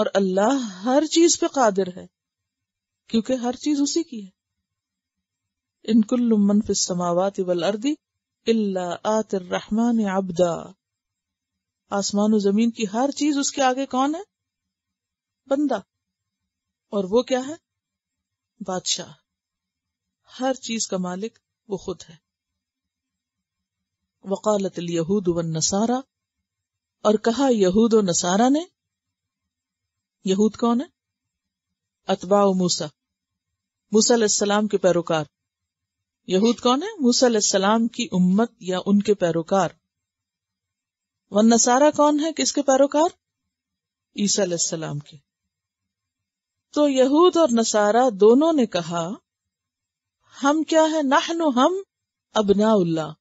और अल्लाह हर चीज पे कादिर है क्योंकि हर चीज उसी की है इनकुल्लुमन फिस समावात वल अर्दी इल्ला आतिर रहमान अब्दा आसमान और जमीन की हर चीज उसके आगे कौन है बंदा और वो क्या है बादशाह हर चीज का मालिक वो खुद है वकालत यहूद व नसारा और कहा यहूद और नसारा ने यहूद कौन है अतबाउ मूसा मूसलाम के पैरोकार यहूद कौन है मूसलाम की उम्मत या उनके पैरोकार व नसारा कौन है किसके पैरोकार ईसा के तो यहूद और नसारा दोनों ने कहा हम क्या है नाहनो हम अबना उल्लाह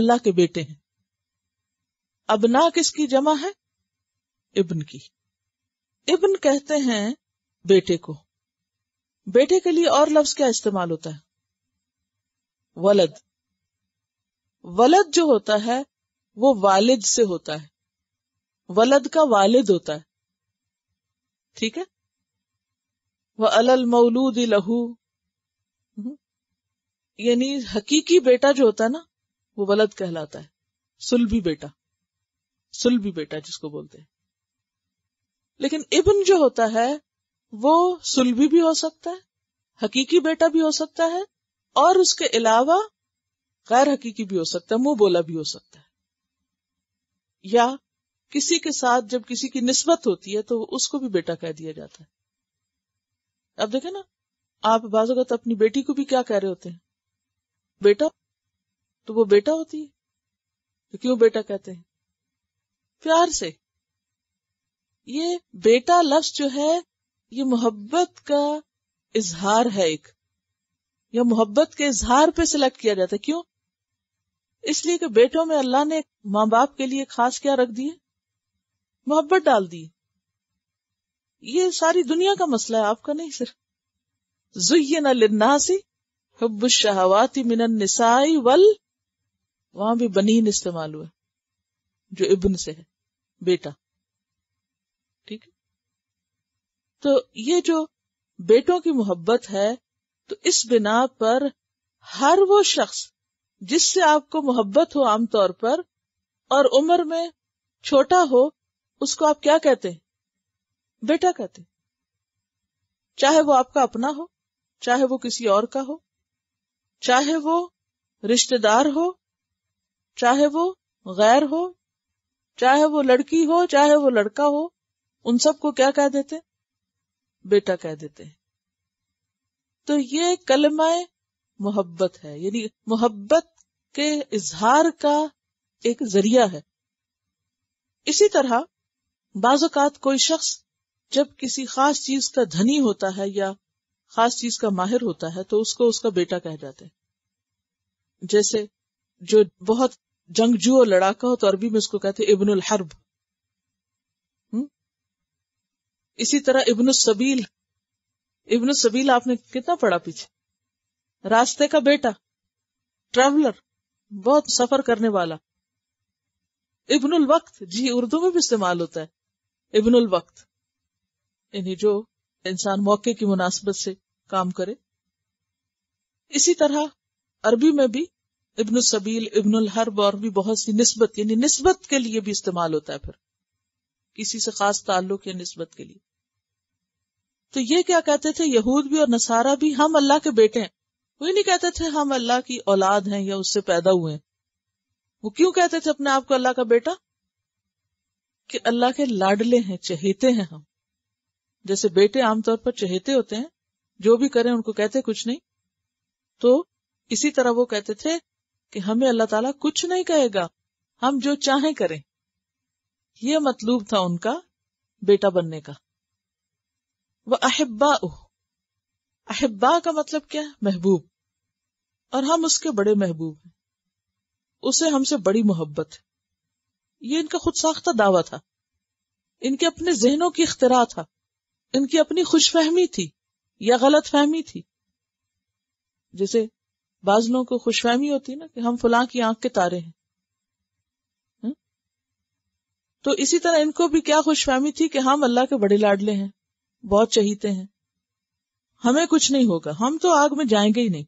अल्लाह के बेटे हैं अबना किसकी जमा है इब्न की इब्न कहते हैं बेटे को बेटे के लिए और लफ्ज क्या इस्तेमाल होता है वलद वलद जो होता है वो वालिद से होता है वलद का वालिद होता है ठीक है वह अलल मौलूद लहू हम्म। यानी हकीकी बेटा जो होता है ना वो वलद कहलाता है सुलभी बेटा सुलभी बेटा जिसको बोलते हैं लेकिन इब्न जो होता है वो सुलभी भी हो सकता है हकीकी बेटा भी हो सकता है और उसके अलावा गैर हकीकी भी हो सकता है मुंह बोला भी हो सकता है या किसी के साथ जब किसी की निस्बत होती है तो उसको भी बेटा कह दिया जाता है अब देखे ना आप बाजोगत अपनी बेटी को भी क्या कह रहे होते हैं बेटा तो वो बेटा होती है तो क्यों बेटा कहते हैं प्यार से ये बेटा लफ्ज जो है ये मोहब्बत का इजहार है एक या मोहब्बत के इजहार पे सिलेक्ट किया जाता है क्यों इसलिए कि बेटों में अल्लाह ने माँ बाप के लिए खास क्या रख दिए मोहब्बत डाल दी ये सारी दुनिया का मसला है आपका नहीं सिर्फ जुयन लिन्नासी हब्ब शहवाती मिनन निसाई वल वहां भी बनीन इस्तेमाल हुआ जो इब्न से है बेटा ठीक है तो ये जो बेटों की मोहब्बत है तो इस बिना पर हर वो शख्स जिससे आपको मोहब्बत हो आमतौर पर और उम्र में छोटा हो उसको आप क्या कहते हैं बेटा कहते हैं चाहे वो आपका अपना हो चाहे वो किसी और का हो चाहे वो रिश्तेदार हो चाहे वो गैर हो चाहे वो लड़की हो चाहे वो लड़का हो उन सबको क्या कह देते बेटा कह देते हैं तो ये कलमा मोहब्बत है यानी मोहब्बत के इजहार का एक जरिया है इसी तरह बाजात कोई शख्स जब किसी खास चीज का धनी होता है या खास चीज का माहिर होता है तो उसको उसका बेटा कह जाते है जैसे जो बहुत जंगजू और लड़ाका हो तो अरबी में उसको कहते हैं इब्नुल हर्ब इसी तरह इब्न सबील इब्न सबील आपने कितना पढ़ा पीछे रास्ते का बेटा ट्रैवलर बहुत सफर करने वाला इब्नुल वक्त जी उर्दू में भी इस्तेमाल होता है इब्नुल वक्त यानी जो इंसान मौके की मुनासिबत से काम करे इसी तरह अरबी में भी इब्न सबील इब्नुल हर्ब और भी बहुत सी निस्बत यानी निस्बत के लिए भी इस्तेमाल होता है फिर किसी से खास ताल्लुक या नस्बत के लिए तो ये क्या कहते थे यहूद भी और नसारा भी हम अल्लाह के बेटे हैं वो नहीं कहते थे हम अल्लाह की औलाद हैं या उससे पैदा हुए हैं वो क्यों कहते थे अपने आप को अल्लाह का बेटा कि अल्लाह के लाडले हैं चहेते हैं हम जैसे बेटे आमतौर पर चहेते होते हैं जो भी करें उनको कहते कुछ नहीं तो इसी तरह वो कहते थे कि हमें अल्लाह ताला कुछ नहीं कहेगा हम जो चाहे करें यह मतलूब था उनका बेटा बनने का वह अहिब्बा अहिब्बा का मतलब क्या है महबूब और हम उसके बड़े महबूब हैं उसे हमसे बड़ी मोहब्बत है ये इनका खुद साख्ता दावा था इनके अपने जहनों की इख्तरा था इनकी अपनी खुशफहमी थी या गलत फहमी थी जैसे बाजलों लोगों को खुशफहमी होती ना कि हम फुलां की आंख के तारे हैं तो इसी तरह इनको भी क्या खुशफहमी थी कि हम अल्लाह के बड़े लाडले हैं बहुत चहीते हैं हमें कुछ नहीं होगा हम तो आग में जाएंगे ही नहीं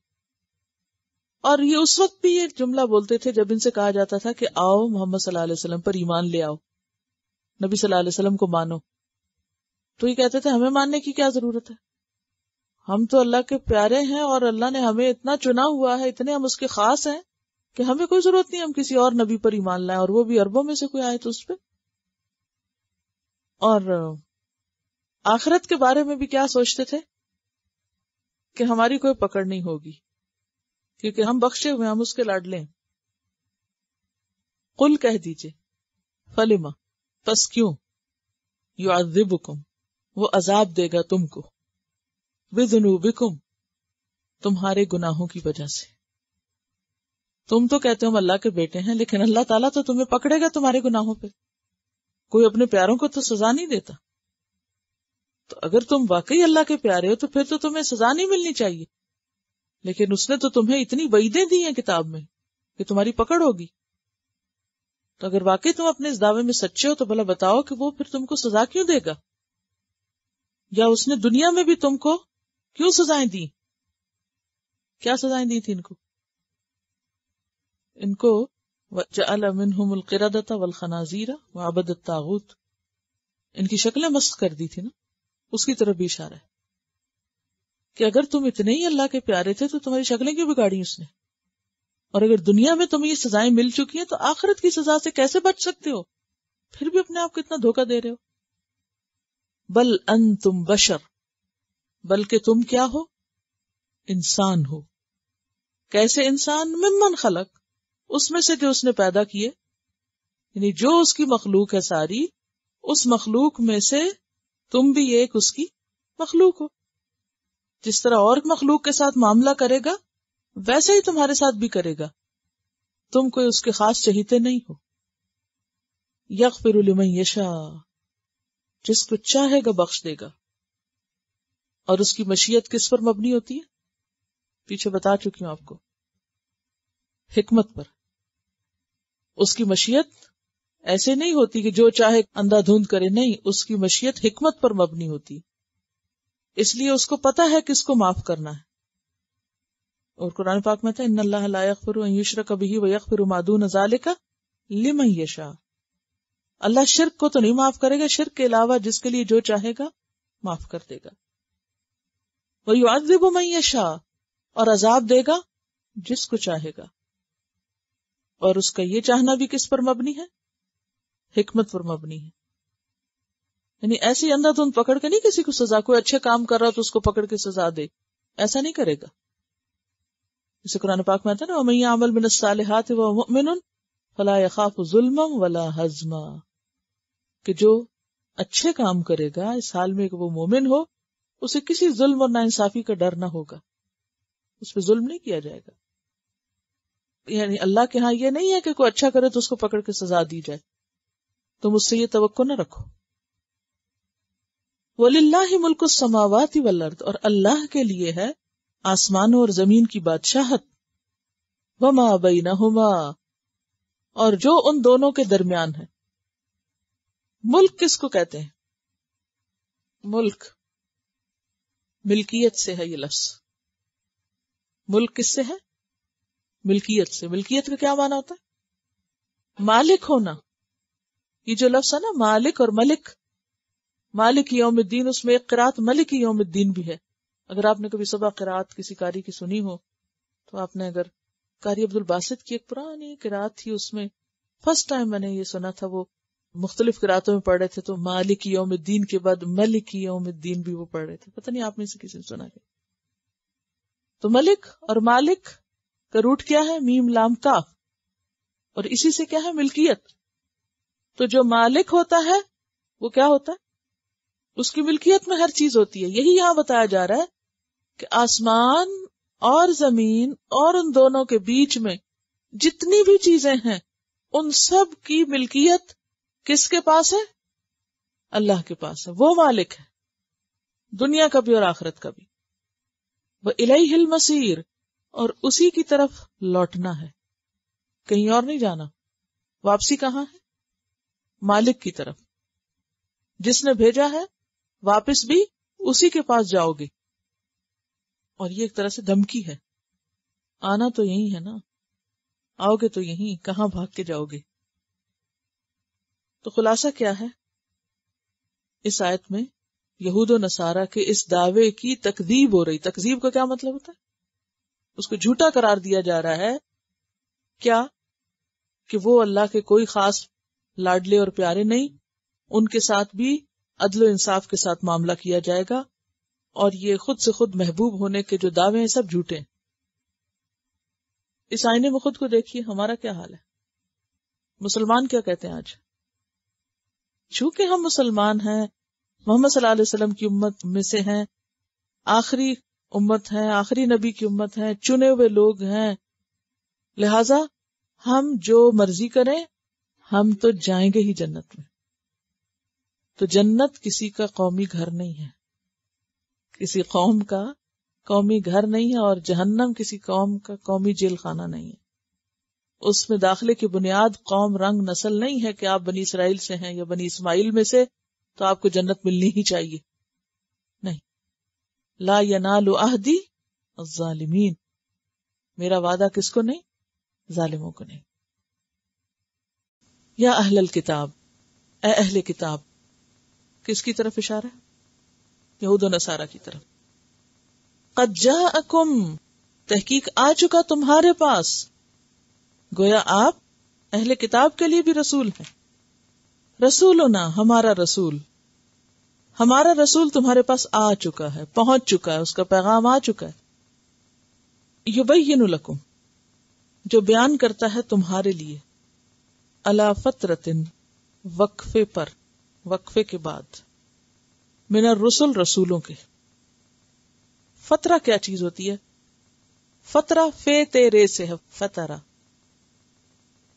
और ये उस वक्त भी एक जुमला बोलते थे जब इनसे कहा जाता था कि आओ मोहम्मद सल्लल्लाहु अलैहि वसल्लम पर ईमान ले आओ नबी सल्लल्लाहु अलैहि वसल्लम को मानो तो ये कहते थे हमें मानने की क्या जरूरत है हम तो अल्लाह के प्यारे हैं और अल्लाह ने हमें इतना चुना हुआ है इतने हम उसके खास हैं कि हमें कोई जरूरत नहीं हम किसी और नबी पर ईमान लाए और वो भी अरबों में से कोई आए तो उस पर और आखरत के बारे में भी क्या सोचते थे कि हमारी कोई पकड़ नहीं होगी क्योंकि हम बख्शे हुए हम उसके लाडले कुल कह दीजिए फलिमा बस क्यों यू अजिबुकुम वो अजाब देगा तुमको विदनूबिकुम तुम्हारे गुनाहों की वजह से तुम तो कहते हो अल्लाह के बेटे हैं लेकिन अल्लाह ताला तो तुम्हें पकड़ेगा तुम्हारे गुनाहों पर कोई अपने प्यारों को तो सजा नहीं देता तो अगर तुम वाकई अल्लाह के प्यारे हो तो फिर तो तुम्हें सजा नहीं मिलनी चाहिए लेकिन उसने तो तुम्हें इतनी वईदे दी हैं किताब में कि तुम्हारी पकड़ होगी तो अगर वाकई तुम अपने इस दावे में सच्चे हो तो भला बताओ कि वो फिर तुमको सजा क्यों देगा या उसने दुनिया में भी तुमको क्यों सजाएं दी क्या सजाएं दी थी इनको इनको وجعل منهم القردة والخنازير وعبد الطاغوت इनकी शक्लें मस्त कर दी थी ना उसकी तरफ भी इशारा है कि अगर तुम इतने ही अल्लाह के प्यारे थे तो तुम्हारी शक्लें क्यों बिगाड़ी उसने और अगर दुनिया में तुम्हें ये सजाएं मिल चुकी हैं तो आखिरत की सजा से कैसे बच सकते हो फिर भी अपने आप को इतना धोखा दे रहे हो बल अन तुम बशर बल्कि तुम क्या हो इंसान हो कैसे इंसान मिम्मन खलक उसमें से कि उसने पैदा किए यानी जो उसकी मखलूक है सारी उस मखलूक में से तुम भी एक उसकी मखलूक हो जिस तरह और मखलूक के साथ मामला करेगा वैसे ही तुम्हारे साथ भी करेगा तुम कोई उसके खास चहीते नहीं हो यक फिर यशा जिसको चाहेगा बख्श देगा और उसकी मशीयत किस पर मबनी होती है पीछे बता चुकी हूं आपको हिकमत पर उसकी मशीयत ऐसे नहीं होती कि जो चाहे अंधाधुंध करे नहीं उसकी मशीयत हिकमत पर मबनी होती इसलिए उसको पता है किसको माफ करना है और कुरान पाक में था इन कभी वयकफिर मादू नजाले का लिम यशा अल्लाह शिरक को तो नहीं माफ करेगा शिरक के अलावा जिसके लिए जो चाहेगा माफ कर देगा वही आजब मैशा और अजाब देगा जिसको चाहेगा और उसका ये चाहना भी किस पर मबनी है हिकमत पर मबनी है यानी ऐसी अंधाधुंध पकड़ के नहीं किसी को सजा कोई अच्छे काम कर रहा तो उसको पकड़ के सजा दे ऐसा नहीं करेगा इसे कुरान पाक में आता ना मैं अमल मिन सालिहात वमिन फला यखाफ जुल्म वला हजमा कि जो अच्छे काम करेगा इस हाल में वो मोमिन हो उसे किसी जुल्म और इंसाफी का डर ना होगा उस पर जुल्म नहीं किया जाएगा यानी अल्लाह के यहां यह नहीं है कि कोई अच्छा करे तो उसको पकड़ के सजा दी जाए तुम तो उससे यह तो ना रखो ही मुल्क समावाती वलर्द और अल्लाह के लिए है आसमानों और जमीन की बादशाहत व वमा न हुमा और जो उन दोनों के दरमियान है मुल्क किसको कहते हैं मुल्क मिल्कियत से है ये लफ्स मुल्क किससे है मिल्कियत से मिल्कियत का क्या माना होता है मालिक होना ये जो लफ्स है ना मालिक और मलिक मालिक योमुद्दीन उसमें एक किरात मलिक योमुद्दीन भी है अगर आपने कभी सुबह किरात किसी कारी की सुनी हो तो आपने अगर कारी अब्दुल बासित की एक पुरानी किरात थी उसमें फर्स्ट टाइम मैंने ये सुना था वो मुख्तलिफ किरातों में पढ़ रहे थे तो मालिक योमुद्दीन के बाद मलिक योमुद्दीन भी वो पढ़ रहे थे पता नहीं आपने इसे किसी ने सुना क्या तो मलिक और मालिक का रूट क्या है मीम लाम काफ और इसी से क्या है मिल्कियत तो जो मालिक होता है वो क्या होता है उसकी मिल्कियत में हर चीज होती है यही यहां बताया जा रहा है कि आसमान और जमीन और उन दोनों के बीच में जितनी भी चीजें हैं उन सब की मिल्कियत किसके पास है अल्लाह के पास है वो मालिक है दुनिया का भी और आखरत का भी वह इलाई हिल मसीर और उसी की तरफ लौटना है कहीं और नहीं जाना वापसी कहां है मालिक की तरफ जिसने भेजा है वापस भी उसी के पास जाओगे और ये एक तरह से धमकी है आना तो यही है ना आओगे तो यही कहां भाग के जाओगे तो खुलासा क्या है इस आयत में यहूद नसारा के इस दावे की तकदीब हो रही तकदीब का क्या मतलब होता है उसको झूठा करार दिया जा रहा है क्या कि वो अल्लाह के कोई खास लाडले और प्यारे नहीं उनके साथ भी अदल इंसाफ के साथ मामला किया जाएगा और ये खुद से खुद महबूब होने के जो दावे हैं सब झूठे हैं इस आईने में खुद को देखिए हमारा क्या हाल है मुसलमान क्या कहते हैं आज चूंकि हम मुसलमान हैं मोहम्मद सल्लल्लाहु अलैहि वसल्लम की उम्मत में से हैं आखिरी उम्मत है आखिरी नबी की उम्मत है चुने हुए लोग हैं लिहाजा हम जो मर्जी करें हम तो जाएंगे ही जन्नत में तो जन्नत किसी का कौमी घर नहीं है किसी कौम का कौमी घर नहीं है और जहन्नम किसी कौम का कौमी जेल खाना नहीं है उसमें दाखिले की बुनियाद कौम रंग नस्ल नहीं है कि आप बनी इसराइल से हैं या बनी इस्माइल में से तो आपको जन्नत मिलनी ही चाहिए ला यनालु अहदी जालिमीन मेरा वादा किसको नहीं जालिमों को नहीं या अहल किताब ए अहल किताब किसकी तरफ इशारा है यहूद नसारा की तरफ कज्जा अकुम तहकीक आ चुका तुम्हारे पास गोया आप अहले किताब के लिए भी रसूल है हैं रसूलोना हमारा रसूल हमारा रसूल तुम्हारे पास आ चुका है पहुंच चुका है उसका पैगाम आ चुका है युबैन लकुम जो बयान करता है तुम्हारे लिए अला फतरतिन वक्फे पर वक्फे के बाद मिना रसुल रसूलों के फतरा क्या चीज होती है फतरा फे तेरे से है फतरा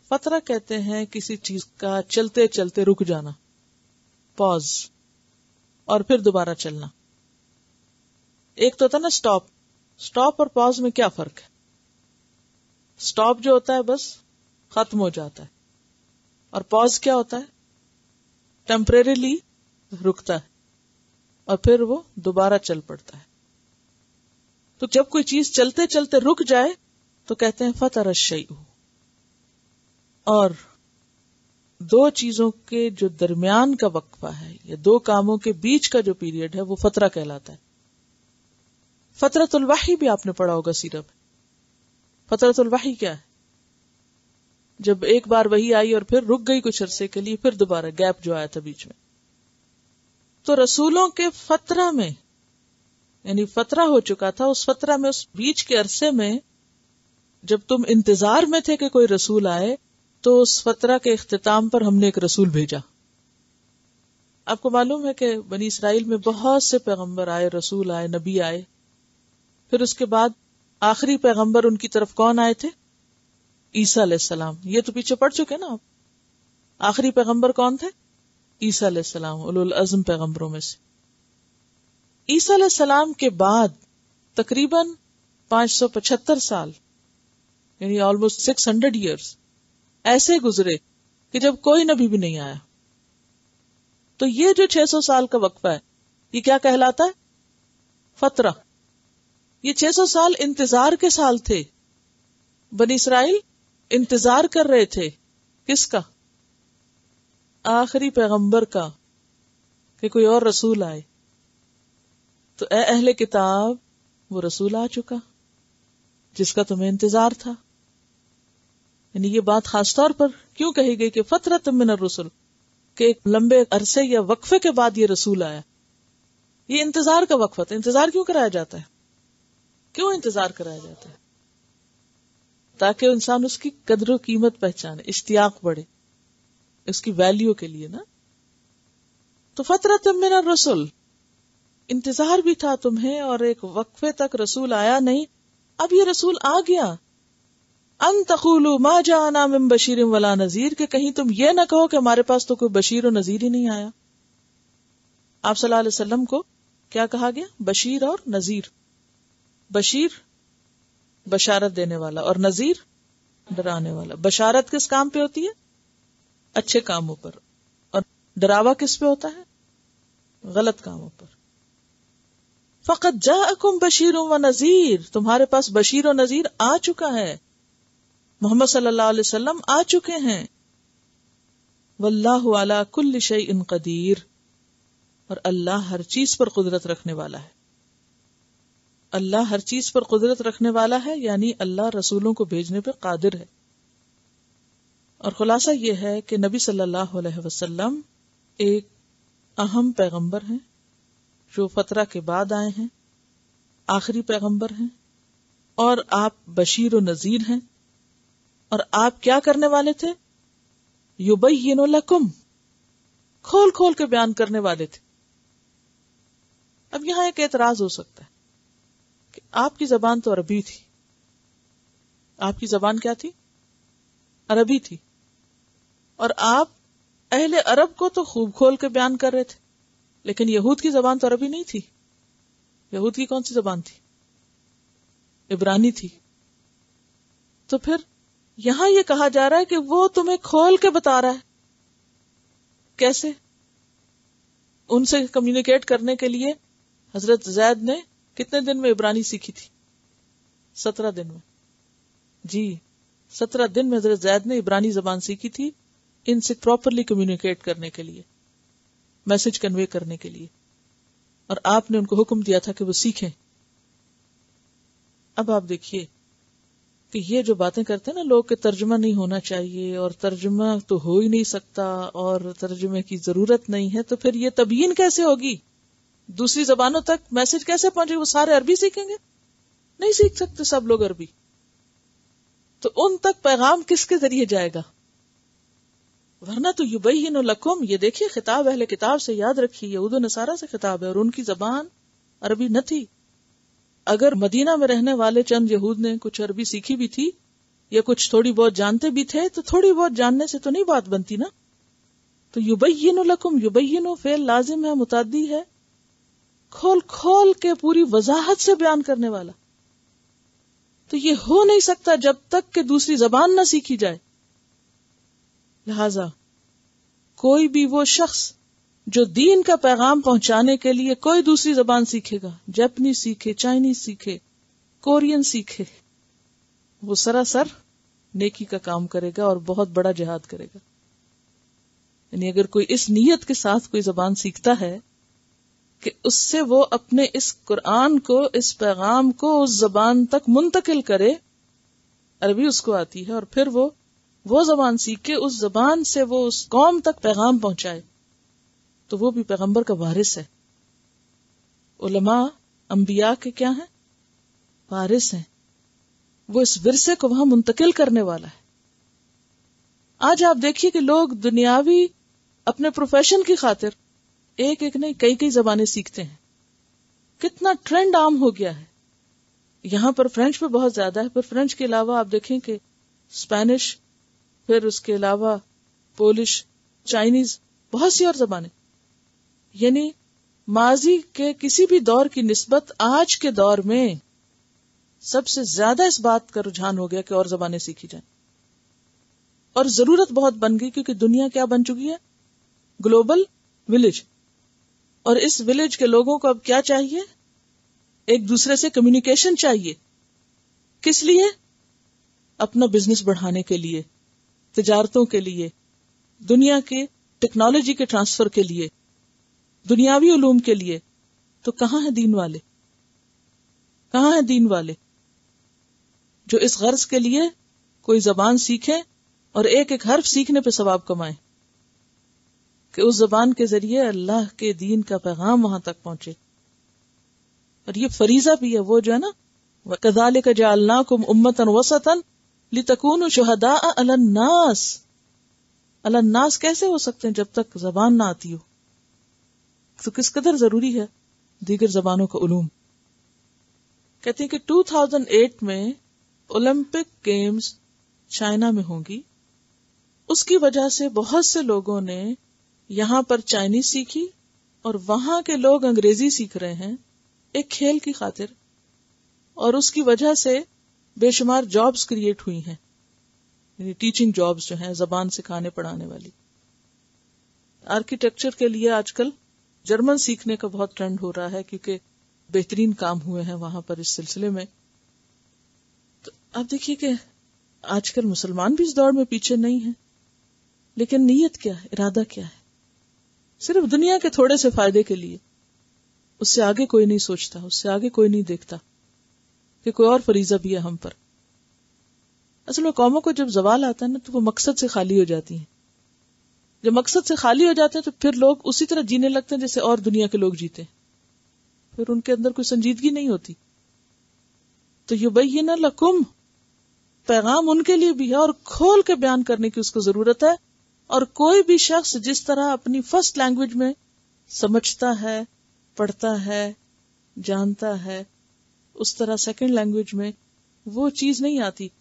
फतरा कहते हैं किसी चीज का चलते चलते रुक जाना पॉज और फिर दोबारा चलना एक तो होता है ना स्टॉप स्टॉप और पॉज में क्या फर्क है स्टॉप जो होता है बस खत्म हो जाता है और पॉज क्या होता है टेम्परेली रुकता है और फिर वो दोबारा चल पड़ता है तो जब कोई चीज चलते चलते रुक जाए तो कहते हैं फतरश और दो चीजों के जो दरमियान का वक्फा है या दो कामों के बीच का जो पीरियड है वो फतरा कहलाता है फतरतुलवाही भी आपने पढ़ा होगा सीरप फतरतुलवाही क्या है जब एक बार वही आई और फिर रुक गई कुछ अरसे के लिए फिर दोबारा गैप जो आया था बीच में तो रसूलों के फतरा में यानी फतरा हो चुका था उस फतरा में उस बीच के अरसे में जब तुम इंतजार में थे कि कोई रसूल आए तो उस फतरा के अख्ताम पर हमने एक रसूल भेजा आपको मालूम है कि बनी इसराइल में बहुत से पैगंबर आए रसूल आए नबी आए फिर उसके बाद आखिरी पैगंबर उनकी तरफ कौन आए थे ईसा सलाम ये तो पीछे पड़ चुके ना आप आखिरी पैगंबर कौन थे ईसा सलाम उलुल अजम पैगंबरों में से ईसा सलाम के बाद तकरीबन 575 साल यानी ऑलमोस्ट सिक्स हंड्रेड ईयर्स ऐसे गुजरे कि जब कोई नबी भी नहीं आया तो ये जो 600 साल का वक्फा है ये क्या कहलाता है फतरा ये 600 साल इंतजार के साल थे बन इसराइल इंतजार कर रहे थे किसका आखिरी पैगंबर का कि कोई और रसूल आए तो अहले किताब वो रसूल आ चुका जिसका तुम्हें इंतजार था यानी ये बात खासतौर पर क्यों कही गई कि फतरत मिन रसुल के एक लंबे अरसे या वक्फे के बाद ये रसूल आया ये इंतजार का वक्फा था तो इंतजार क्यों कराया जाता है क्यों इंतजार कराया जाता है ताकि इंसान उसकी कदर कीमत पहचाने इश्तिया बढ़े उसकी वैल्यू के लिए ना तो फतरत मेरा रसूल इंतजार भी था तुम्हें और एक वक्फे तक रसूल आया नहीं अब ये रसूल आ गया अन तकुलू मा जाना मिम बशीर वला नजीर के कहीं तुम ये ना कहो कि हमारे पास तो कोई बशीर और नजीर ही नहीं आया आप सल्लल्लाहु अलैहि वसल्लम को क्या कहा गया बशीर और नजीर बशीर बशारत देने वाला और नजीर डराने वाला बशारत किस काम पे होती है अच्छे कामों पर और डरावा किस पे होता है गलत कामों पर फकत जा बशीर व नजीर तुम्हारे पास बशीर और नजीर आ चुका है मोहम्मद सल्लल्लाहु आ चुके हैं वल्लाह वाला कुल शई इन कदीर और अल्लाह हर चीज पर कुदरत रखने वाला है अल्लाह हर चीज पर कुदरत रखने वाला है यानी अल्लाह रसूलों को भेजने पर कादिर है और खुलासा यह है कि नबी सल्लल्लाहु अलैहि वसल्लम एक अहम पैगंबर हैं जो फतरा के बाद आए हैं आखिरी पैगंबर हैं और आप बशीर और नजीर हैं और आप क्या करने वाले थे युबैनो लकुम खोल खोल के बयान करने वाले थे अब यहां एक एतराज हो सकता है कि आपकी जबान तो अरबी थी आपकी जबान क्या थी अरबी थी और आप अहले अरब को तो खूब खोल के बयान कर रहे थे लेकिन यहूद की जबान तो अरबी नहीं थी यहूद की कौन सी जबान थी इब्रानी थी तो फिर यहां यह कहा जा रहा है कि वो तुम्हें खोल के बता रहा है कैसे उनसे कम्युनिकेट करने के लिए हजरत जैद ने कितने दिन में इब्रानी सीखी थी सत्रह दिन में जी सत्रह दिन में हजरत जैद ने इब्रानी जबान सीखी थी इनसे प्रॉपरली कम्युनिकेट करने के लिए मैसेज कन्वे करने के लिए और आपने उनको हुक्म दिया था कि वो सीखें अब आप देखिए कि ये जो बातें करते हैं ना लोग के तर्जुमा नहीं होना चाहिए और तर्जुमा तो हो ही नहीं सकता और तर्जुमे की जरूरत नहीं है तो फिर ये तबीन कैसे होगी दूसरी जबानों तक मैसेज कैसे पहुंचे वो सारे अरबी सीखेंगे नहीं सीख सकते सब लोग अरबी तो उन तक पैगाम किसके जरिए जाएगा वरना तो युबई लकुम ये देखिए खिताब अहले किताब से याद रखिए यहूद नसारा से खिताब है और उनकी जबान अरबी न थी अगर मदीना में रहने वाले चंद यहूद ने कुछ अरबी सीखी भी थी या कुछ थोड़ी बहुत जानते भी थे तो थोड़ी बहुत जानने से तो नहीं बात बनती ना तो युबैन लकुम युबैन फेल लाजिम है मुतादी है खोल खोल के पूरी वजाहत से बयान करने वाला तो ये हो नहीं सकता जब तक कि दूसरी जबान ना सीखी जाए लिहाजा कोई भी वो शख्स जो दीन का पैगाम पहुंचाने के लिए कोई दूसरी जबान सीखेगा जैपनीज सीखे चाइनीज सीखे कोरियन सीखे वो सरासर नेकी का काम करेगा और बहुत बड़ा जिहाद करेगा यानी अगर कोई इस नीयत के साथ कोई जबान सीखता है कि उससे वो अपने इस कुरान को इस पैगाम को उस जबान तक मुंतकिल करे अरबी उसको आती है और फिर वो वो जबान सीख के उस जबान से वो उस कौम तक पैगाम पहुंचाए तो वो भी पैगंबर का वारिस है उलमा अंबिया के क्या है वारिस है वो इस विरसे को वहां मुंतकिल करने वाला है आज आप देखिए कि लोग दुनियावी अपने प्रोफेशन की खातिर एक एक नहीं कई कई जबाने सीखते हैं कितना ट्रेंड आम हो गया है यहां पर फ्रेंच पे बहुत ज्यादा है पर फ्रेंच के अलावा आप देखें कि स्पेनिश फिर उसके अलावा पोलिश चाइनीज बहुत सी और जबाने यानी माजी के किसी भी दौर की निस्बत आज के दौर में सबसे ज्यादा इस बात का रुझान हो गया कि और जबाने सीखी जाए और जरूरत बहुत बन गई क्योंकि दुनिया क्या बन चुकी है ग्लोबल विलेज और इस विलेज के लोगों को अब क्या चाहिए एक दूसरे से कम्युनिकेशन चाहिए किस लिए अपना बिजनेस बढ़ाने के लिए तजारतों के लिए दुनिया के टेक्नोलॉजी के ट्रांसफर के लिए दुनियावी उलूम के लिए तो कहां है दीन वाले कहाँ है दीन वाले जो इस गर्ज के लिए कोई जबान सीखे और एक एक हर्फ सीखने पर सवाब कमाए कि उस जबान के जरिए अल्लाह के दीन का पैगाम वहां तक पहुंचे और ये फरीजा भी है वो जो है ना कदाल का जा अल्लाह कुम उम्मतन वसतन लितकून शहदा अलन्नास अलन्नास कैसे हो सकते हैं जब तक जबान ना आती हो तो किस कदर जरूरी है दीगर जबानों का उलूम कहते हैं कि 2008 में ओलंपिक गेम्स चाइना में होंगी उसकी वजह से बहुत से लोगों ने यहां पर चाइनीज सीखी और वहां के लोग अंग्रेजी सीख रहे हैं एक खेल की खातिर और उसकी वजह से बेशुमार जॉब्स क्रिएट हुई हैं टीचिंग जॉब्स जो हैं जबान सिखाने पढ़ाने वाली आर्किटेक्चर के लिए आजकल जर्मन सीखने का बहुत ट्रेंड हो रहा है क्योंकि बेहतरीन काम हुए हैं वहां पर इस सिलसिले में तो आप देखिए कि आजकल मुसलमान भी इस दौड़ में पीछे नहीं है लेकिन नीयत क्या है इरादा क्या है सिर्फ दुनिया के थोड़े से फायदे के लिए उससे आगे कोई नहीं सोचता उससे आगे कोई नहीं देखता कि कोई और फरीजा भी है हम पर असल में कौमों को जब जवाल आता है ना तो वो मकसद से खाली हो जाती है जब मकसद से खाली हो जाते हैं तो फिर लोग उसी तरह जीने लगते हैं जैसे और दुनिया के लोग जीते हैं फिर उनके अंदर कोई संजीदगी नहीं होती तो यु युबई ना लकुम पैगाम उनके लिए भी है और खोल के बयान करने की उसको जरूरत है और कोई भी शख्स जिस तरह अपनी फर्स्ट लैंग्वेज में समझता है पढ़ता है जानता है उस तरह सेकेंड लैंग्वेज में वो चीज नहीं आती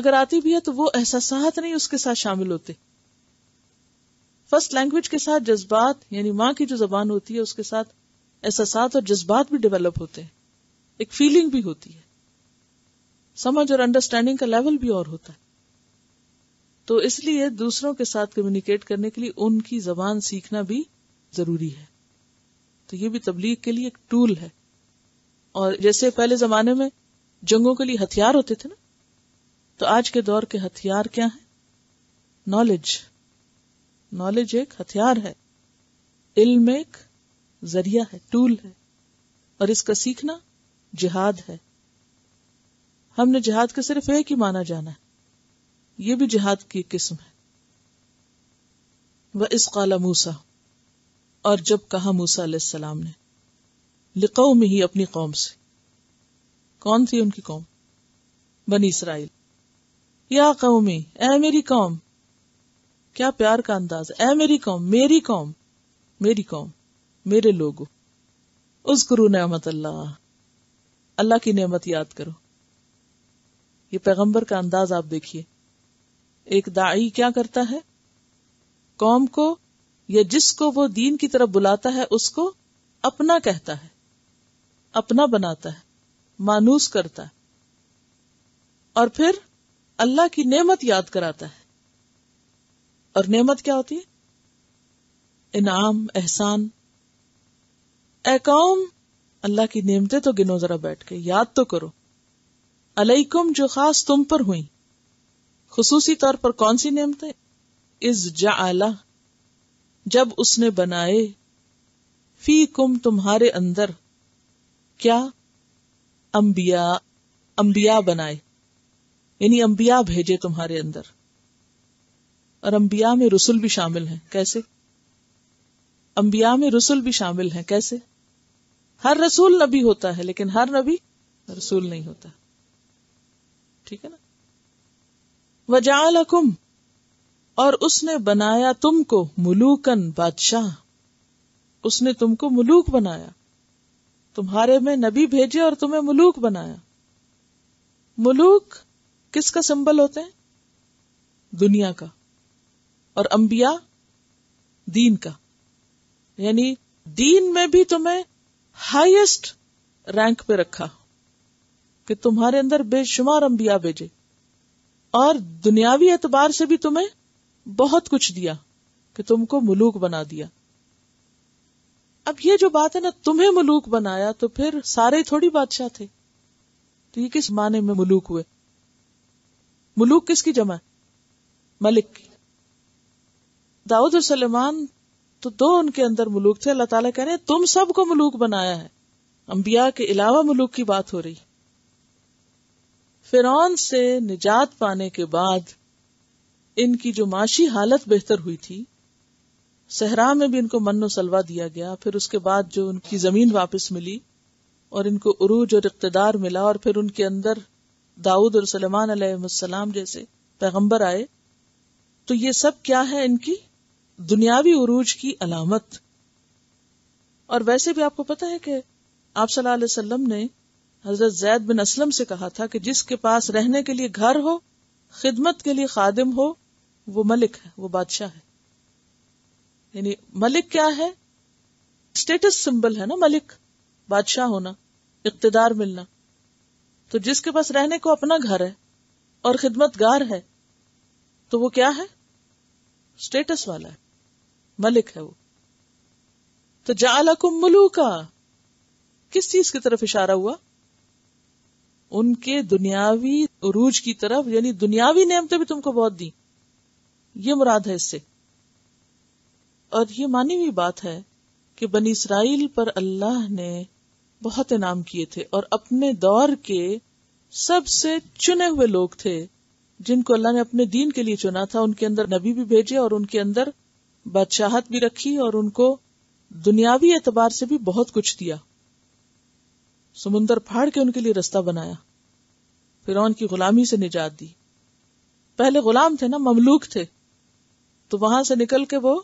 अगर आती भी है तो वो एहसास नहीं उसके साथ शामिल होते फर्स्ट लैंग्वेज के साथ जज्बात यानी माँ की जो जबान होती है उसके साथ एहसास और जज्बात भी डेवलप होते हैं एक फीलिंग भी होती है समझ और अंडरस्टैंडिंग का लेवल भी और होता है तो इसलिए दूसरों के साथ कम्युनिकेट करने के लिए उनकी जबान सीखना भी जरूरी है तो ये भी तबलीग के लिए एक टूल है और जैसे पहले जमाने में जंगों के लिए हथियार होते थे ना तो आज के दौर के हथियार क्या है नॉलेज नॉलेज एक हथियार है इल्म एक जरिया है टूल है और इसका सीखना जिहाद है हमने जिहाद का सिर्फ एक ही माना जाना है यह भी जिहाद की किस्म है वह इस काला मूसा और जब कहा मूसा ने लिकाऊ में ही अपनी कौम से कौन थी उनकी कौम बनी इसराइल या कौमी ए मेरी कौम क्या प्यार का अंदाज ऐ मेरी कौम मेरी कौम मेरी कौम मेरे लोगो उस गुरु नमत अल्लाह अल्लाह की नमत याद करो ये पैगंबर का अंदाज आप देखिए एक दाई क्या करता है कौम को या जिसको वो दीन की तरफ बुलाता है उसको अपना कहता है अपना बनाता है मानूस करता है और फिर अल्लाह की नेमत याद कराता है और नेमत क्या होती है इनाम एहसान ए एकाम अल्लाह की नेमतें तो गिनो जरा बैठ के याद तो करो अलैकुम जो खास तुम पर हुई खसूसी तौर पर कौन सी नेमतें इज जा आला जब उसने बनाए फी कुम तुम्हारे अंदर क्या अंबिया अंबिया बनाए यानी अंबिया भेजे तुम्हारे अंदर और अम्बिया में रसुल भी शामिल है कैसे अंबिया में रसुल भी शामिल है कैसे हर रसूल नबी होता है लेकिन हर नबी रसूल नहीं होता ठीक है ना वजाल वजालकुम और उसने बनाया तुमको मुलूकन बादशाह उसने तुमको मुलूक बनाया तुम्हारे में नबी भेजे और तुम्हें मुलूक बनाया मुलूक किसका सिंबल होते हैं दुनिया का और अंबिया दीन का यानी दीन में भी तुम्हें हाईएस्ट रैंक पे रखा कि तुम्हारे अंदर बेशुमार अंबिया भेजे और दुनियावी एतबार से भी तुम्हें बहुत कुछ दिया कि तुमको मुलूक बना दिया अब ये जो बात है ना तुम्हें मुलूक बनाया तो फिर सारे थोड़ी बादशाह थे तो ये किस माने में मुलूक हुए मुलूक किसकी जमा मलिक की दाऊद और सलेमान तो दो उनके अंदर मलूक थे अल्लाह ताला कह रहे हैं तुम सबको मलूक बनाया है अंबिया के अलावा मलूक की बात हो रही फिर से निजात पाने के बाद इनकी जो माशी हालत बेहतर हुई थी सहरा में भी इनको मन्नो सलवा दिया गया फिर उसके बाद जो उनकी जमीन वापस मिली और इनको उरूज और इकतदार मिला और फिर उनके अंदर दाऊद और सलमान सलाम जैसे पैगंबर आए तो ये सब क्या है इनकी दुनियावी उरूज की अलामत और वैसे भी आपको पता है कि आप सल्लल्लाहु अलैहि वसल्लम ने हजरत जैद बिन असलम से कहा था कि जिसके पास रहने के लिए घर हो खिदमत के लिए खादिम हो वो मलिक है वो बादशाह है यानी मलिक क्या है स्टेटस सिंबल है ना मलिक बादशाह होना इकतदार मिलना तो जिसके पास रहने को अपना घर है और खिदमतगार है तो वो क्या है स्टेटस वाला है मलिक है वो तो जालकुम मलूका किस चीज की तरफ इशारा हुआ उनके दुनियावी उरूज की तरफ यानी दुनियावी नियमतें भी तुमको बहुत दी ये मुराद है इससे और ये मानी हुई बात है कि बनी इसराइल पर अल्लाह ने बहुत इनाम किए थे और अपने दौर के सबसे चुने हुए लोग थे जिनको अल्लाह ने अपने दीन के लिए चुना था उनके अंदर नबी भी भेजे और उनके अंदर बादशाहत भी रखी और उनको दुनियावी एतबार से भी बहुत कुछ दिया समुन्दर फाड़ के उनके लिए रास्ता बनाया फिर उनकी गुलामी से निजात दी पहले गुलाम थे ना ममलूक थे तो वहां से निकल के वो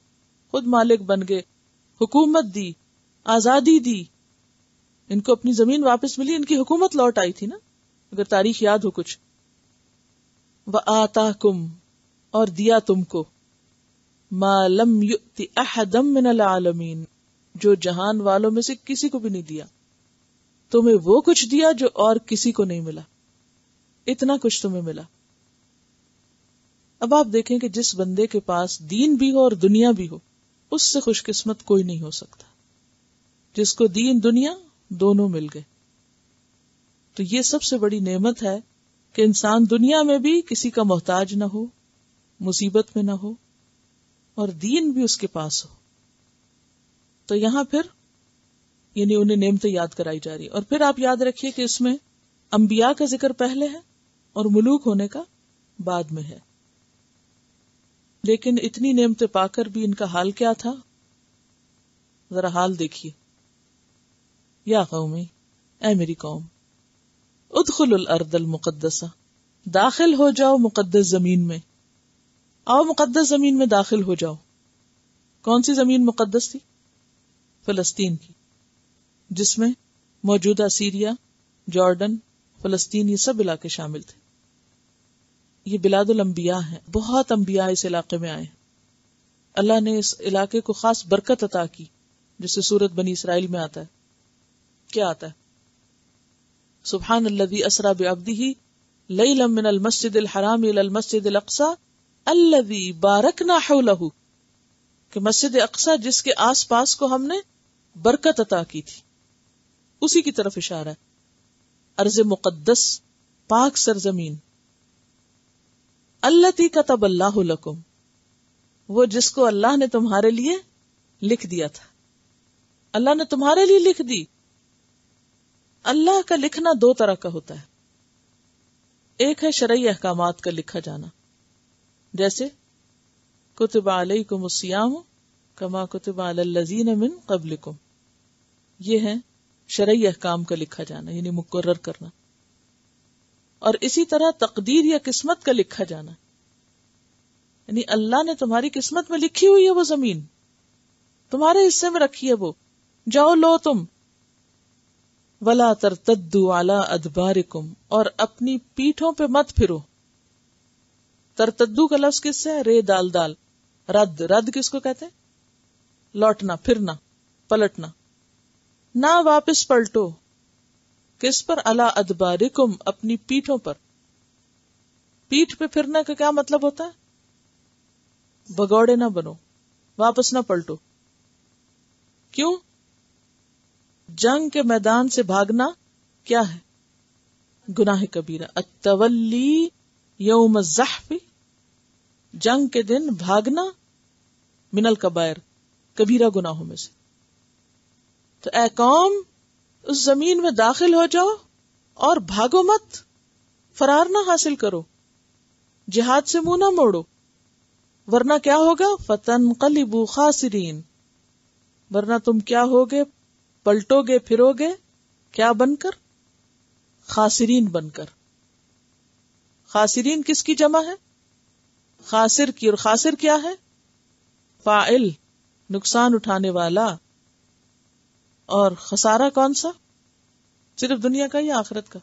खुद मालिक बन गए हुकूमत दी आजादी दी इनको अपनी जमीन वापस मिली इनकी हुकूमत लौट आई थी ना अगर तारीख याद हो कुछ व आता कुम और दिया तुमको मालम युक्ति अहदम मिनल आलमीन जो जहान वालों में से किसी को भी नहीं दिया तुम्हें वो कुछ दिया जो और किसी को नहीं मिला इतना कुछ तुम्हें मिला अब आप देखें कि जिस बंदे के पास दीन भी हो और दुनिया भी हो उससे खुशकिस्मत कोई नहीं हो सकता जिसको दीन दुनिया दोनों मिल गए तो ये सबसे बड़ी नेमत है कि इंसान दुनिया में भी किसी का मोहताज ना हो मुसीबत में ना हो और दीन भी उसके पास हो तो यहां फिर यानी उन्हें नेमतें याद कराई जा रही है और फिर आप याद रखिए कि इसमें अंबिया का जिक्र पहले है और मलूक होने का बाद में है लेकिन इतनी नेमतें पाकर भी इनका हाल क्या था जरा हाल देखिए या कौमी ऐ मेरी कौम उदखुल अर्दल मुकदसा दाखिल हो जाओ मुकदस जमीन में आओ मुकदस जमीन में दाखिल हो जाओ कौन सी जमीन मुकदस थी फलस्तीन की जिसमें मौजूदा सीरिया जॉर्डन फलस्तीन ये सब इलाके शामिल थे ये बिलादुल अम्बिया है बहुत अम्बिया इस इलाके में आए अल्लाह ने इस इलाके को खास बरकत अता की जिससे सूरत बनी इसराइल में आता है क्या आता है सुबहान असरा बब्दी ही लई लमिन मस्जिद हराम मस्जिद अक्सा अल्लवी बारक नाहू कि मस्जिद अक्सा जिसके आस पास को हमने बरकत अता की थी उसी की तरफ इशारा है अर्ज मुकद्दस पाक सरजमीन अल्लती का तब अल्लाह लकुम वो जिसको अल्लाह ने तुम्हारे लिए लिख दिया था अल्लाह ने तुम्हारे लिए लिख दी अल्लाह का लिखना दो तरह का होता है एक है शरय अहकाम का लिखा जाना जैसे कुतुबा अलैकुमुसियाम कमा कुतुबा अलजीन मिन कबलिकुम ये है शरय अहकाम का लिखा जाना यानी मुकर करना और इसी तरह तकदीर या किस्मत का लिखा जाना यानी अल्लाह ने तुम्हारी किस्मत में लिखी हुई है वो जमीन तुम्हारे हिस्से में रखी है वो जाओ लो तुम वला तरतद्दू आला अदबारिकुम और अपनी पीठों पे मत फिरो तरतद्दू का लफ्ज किससे है रे दाल दाल रद रद्द किसको कहते हैं लौटना फिरना पलटना ना वापस पलटो किस पर अला अदबारिकुम अपनी पीठों पर पीठ पे फिरने का क्या मतलब होता है भगौड़े ना बनो वापस ना पलटो क्यों जंग के मैदान से भागना क्या है गुनाह कबीरा अतवली यौम जहफी जंग के दिन भागना मिनल कबैर कबीरा गुनाहों में से तो ए कौम उस जमीन में दाखिल हो जाओ और भागो मत फरार ना हासिल करो जिहाद से मुंह ना मोड़ो वरना क्या होगा फतन कलीबू खासरीन वरना तुम क्या होगे पलटोगे फिरोगे क्या बनकर खासरीन बनकर खासिरीन किसकी जमा है खासिर की और खासिर क्या है फाइल नुकसान उठाने वाला और खसारा कौन सा सिर्फ दुनिया का या आखिरत का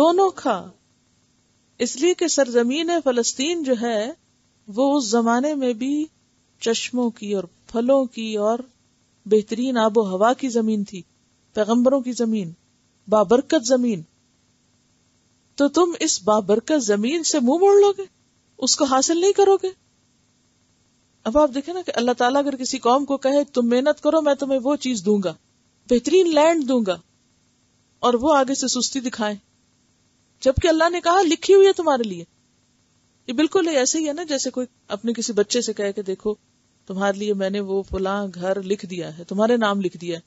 दोनों का इसलिए कि सरजमीन फलस्तीन जो है वो उस जमाने में भी चश्मों की और फलों की और बेहतरीन आबो हवा की जमीन थी पैगंबरों की जमीन बाबरकत जमीन तो तुम इस बाबरका जमीन से मुंह मोड़ लोगे उसको हासिल नहीं करोगे अब आप देखे ना कि अल्लाह ताला अगर किसी कौम को कहे तुम मेहनत करो मैं तुम्हें वो चीज दूंगा बेहतरीन लैंड दूंगा और वो आगे से सुस्ती दिखाए जबकि अल्लाह ने कहा लिखी हुई है तुम्हारे लिए ये बिल्कुल ऐसे ही है ना जैसे कोई अपने किसी बच्चे से कहे कि देखो तुम्हारे लिए मैंने वो फुला घर लिख दिया है तुम्हारे नाम लिख दिया है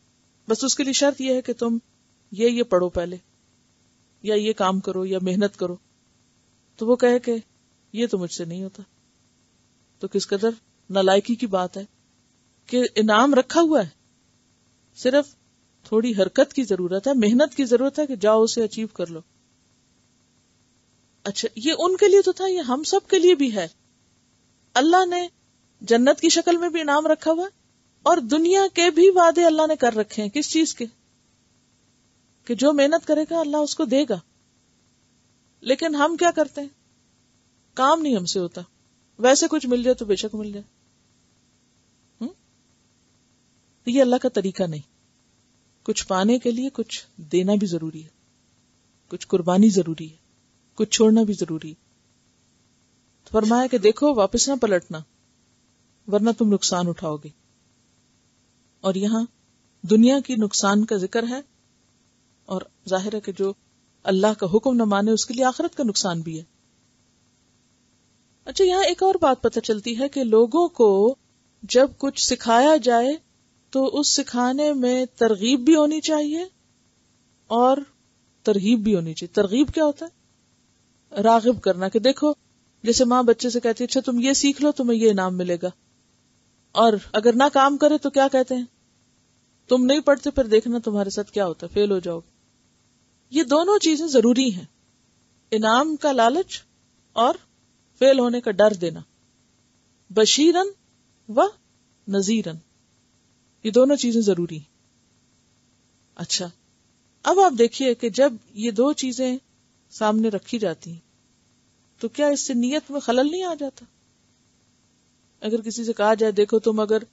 बस उसके लिए शर्त यह है कि तुम ये ये पढ़ो पहले या ये काम करो या मेहनत करो तो वो कहे के ये तो मुझसे नहीं होता तो किस कदर नालायकी की बात है कि इनाम रखा हुआ है सिर्फ थोड़ी हरकत की जरूरत है मेहनत की जरूरत है कि जाओ उसे अचीव कर लो अच्छा ये उनके लिए तो था ये हम सब के लिए भी है अल्लाह ने जन्नत की शक्ल में भी इनाम रखा हुआ और दुनिया के भी वादे अल्लाह ने कर रखे हैं किस चीज के कि जो मेहनत करेगा अल्लाह उसको देगा लेकिन हम क्या करते हैं काम नहीं हमसे होता वैसे कुछ मिल जाए तो बेशक मिल जाए तो ये अल्लाह का तरीका नहीं कुछ पाने के लिए कुछ देना भी जरूरी है कुछ कुर्बानी जरूरी है कुछ छोड़ना भी जरूरी है तो फरमाया कि देखो वापस ना पलटना वरना तुम नुकसान उठाओगे और यहां दुनिया की नुकसान का जिक्र है और जाहिर है कि जो अल्लाह का हुक्म न माने उसके लिए आखिरत का नुकसान भी है अच्छा यहां एक और बात पता चलती है कि लोगों को जब कुछ सिखाया जाए तो उस सिखाने में तरगीब भी होनी चाहिए और तरगीब भी होनी चाहिए तरगीब क्या होता है रागिब करना कि देखो जैसे माँ बच्चे से कहती है अच्छा तुम ये सीख लो तुम्हें ये इनाम मिलेगा और अगर ना काम करे तो क्या कहते हैं तुम नहीं पढ़ते फिर देखना तुम्हारे साथ क्या होता है फेल हो जाओगे ये दोनों चीजें जरूरी हैं इनाम का लालच और फेल होने का डर देना बशीरन व नजीरन ये दोनों चीजें जरूरी हैं अच्छा अब आप देखिए कि जब ये दो चीजें सामने रखी जाती हैं तो क्या इससे नीयत में खलल नहीं आ जाता अगर किसी से कहा जाए देखो तुम अगर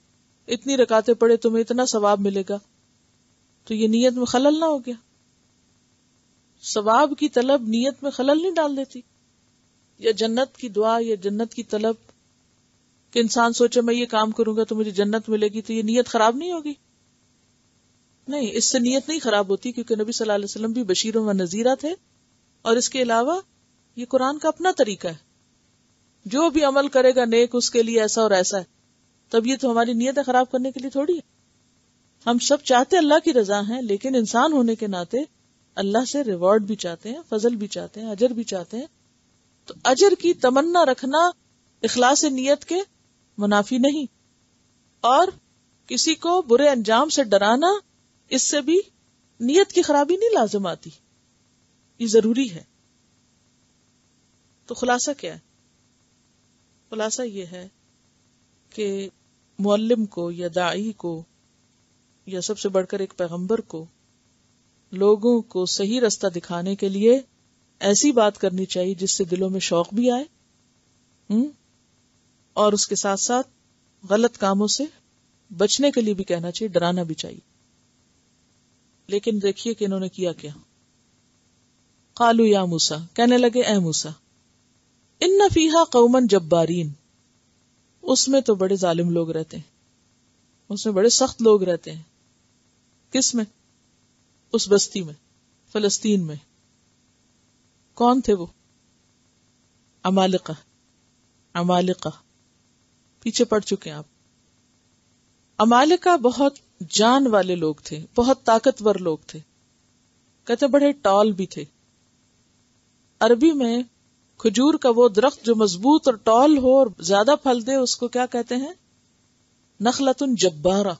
इतनी रकाते पड़े तुम्हें इतना सवाब मिलेगा तो ये नीयत में खलल ना हो गया सवाब की तलब नीयत में खलल नहीं डाल देती या जन्नत की दुआ या जन्नत की तलब कि इंसान सोचे मैं ये काम करूंगा तो मुझे जन्नत मिलेगी तो ये नीयत खराब नहीं होगी नहीं इससे नीयत नहीं खराब होती क्योंकि नबी सल्लल्लाहु अलैहि वसल्लम भी बशीर व नजीरा थे और इसके अलावा ये कुरान का अपना तरीका है जो भी अमल करेगा नेक उसके लिए ऐसा और ऐसा है तब ये तो हमारी नीयत खराब करने के लिए थोड़ी है हम सब चाहते अल्लाह की रजा है लेकिन इंसान होने के नाते अल्लाह से रिवॉर्ड भी चाहते हैं फजल भी चाहते हैं अजर भी चाहते हैं तो अजर की तमन्ना रखना इखलास नीयत के मुनाफी नहीं और किसी को बुरे अंजाम से डराना इससे भी नीयत की खराबी नहीं लाजम आती ये जरूरी है तो खुलासा क्या है खुलासा यह है कि मुअल्लिम को या दाई को या सबसे बढ़कर एक पैगंबर को लोगों को सही रास्ता दिखाने के लिए ऐसी बात करनी चाहिए जिससे दिलों में शौक भी आए हुँ? हम्म? और उसके साथ साथ गलत कामों से बचने के लिए भी कहना चाहिए डराना भी चाहिए लेकिन देखिए कि इन्होंने किया क्या कालू या मूसा कहने लगे ए मूसा इन नफीहा कौमन जब्बारीन उसमें तो बड़े जालिम लोग रहते हैं उसमें बड़े सख्त लोग रहते हैं किसमें उस बस्ती में फलस्तीन में कौन थे वो अमालिका अमालिका पीछे पड़ चुके हैं आप अमालिका बहुत जान वाले लोग थे बहुत ताकतवर लोग थे कहते बड़े टॉल भी थे अरबी में खजूर का वो दरख्त जो मजबूत और टॉल हो और ज्यादा फल दे उसको क्या कहते हैं नखलतुन जब्बारा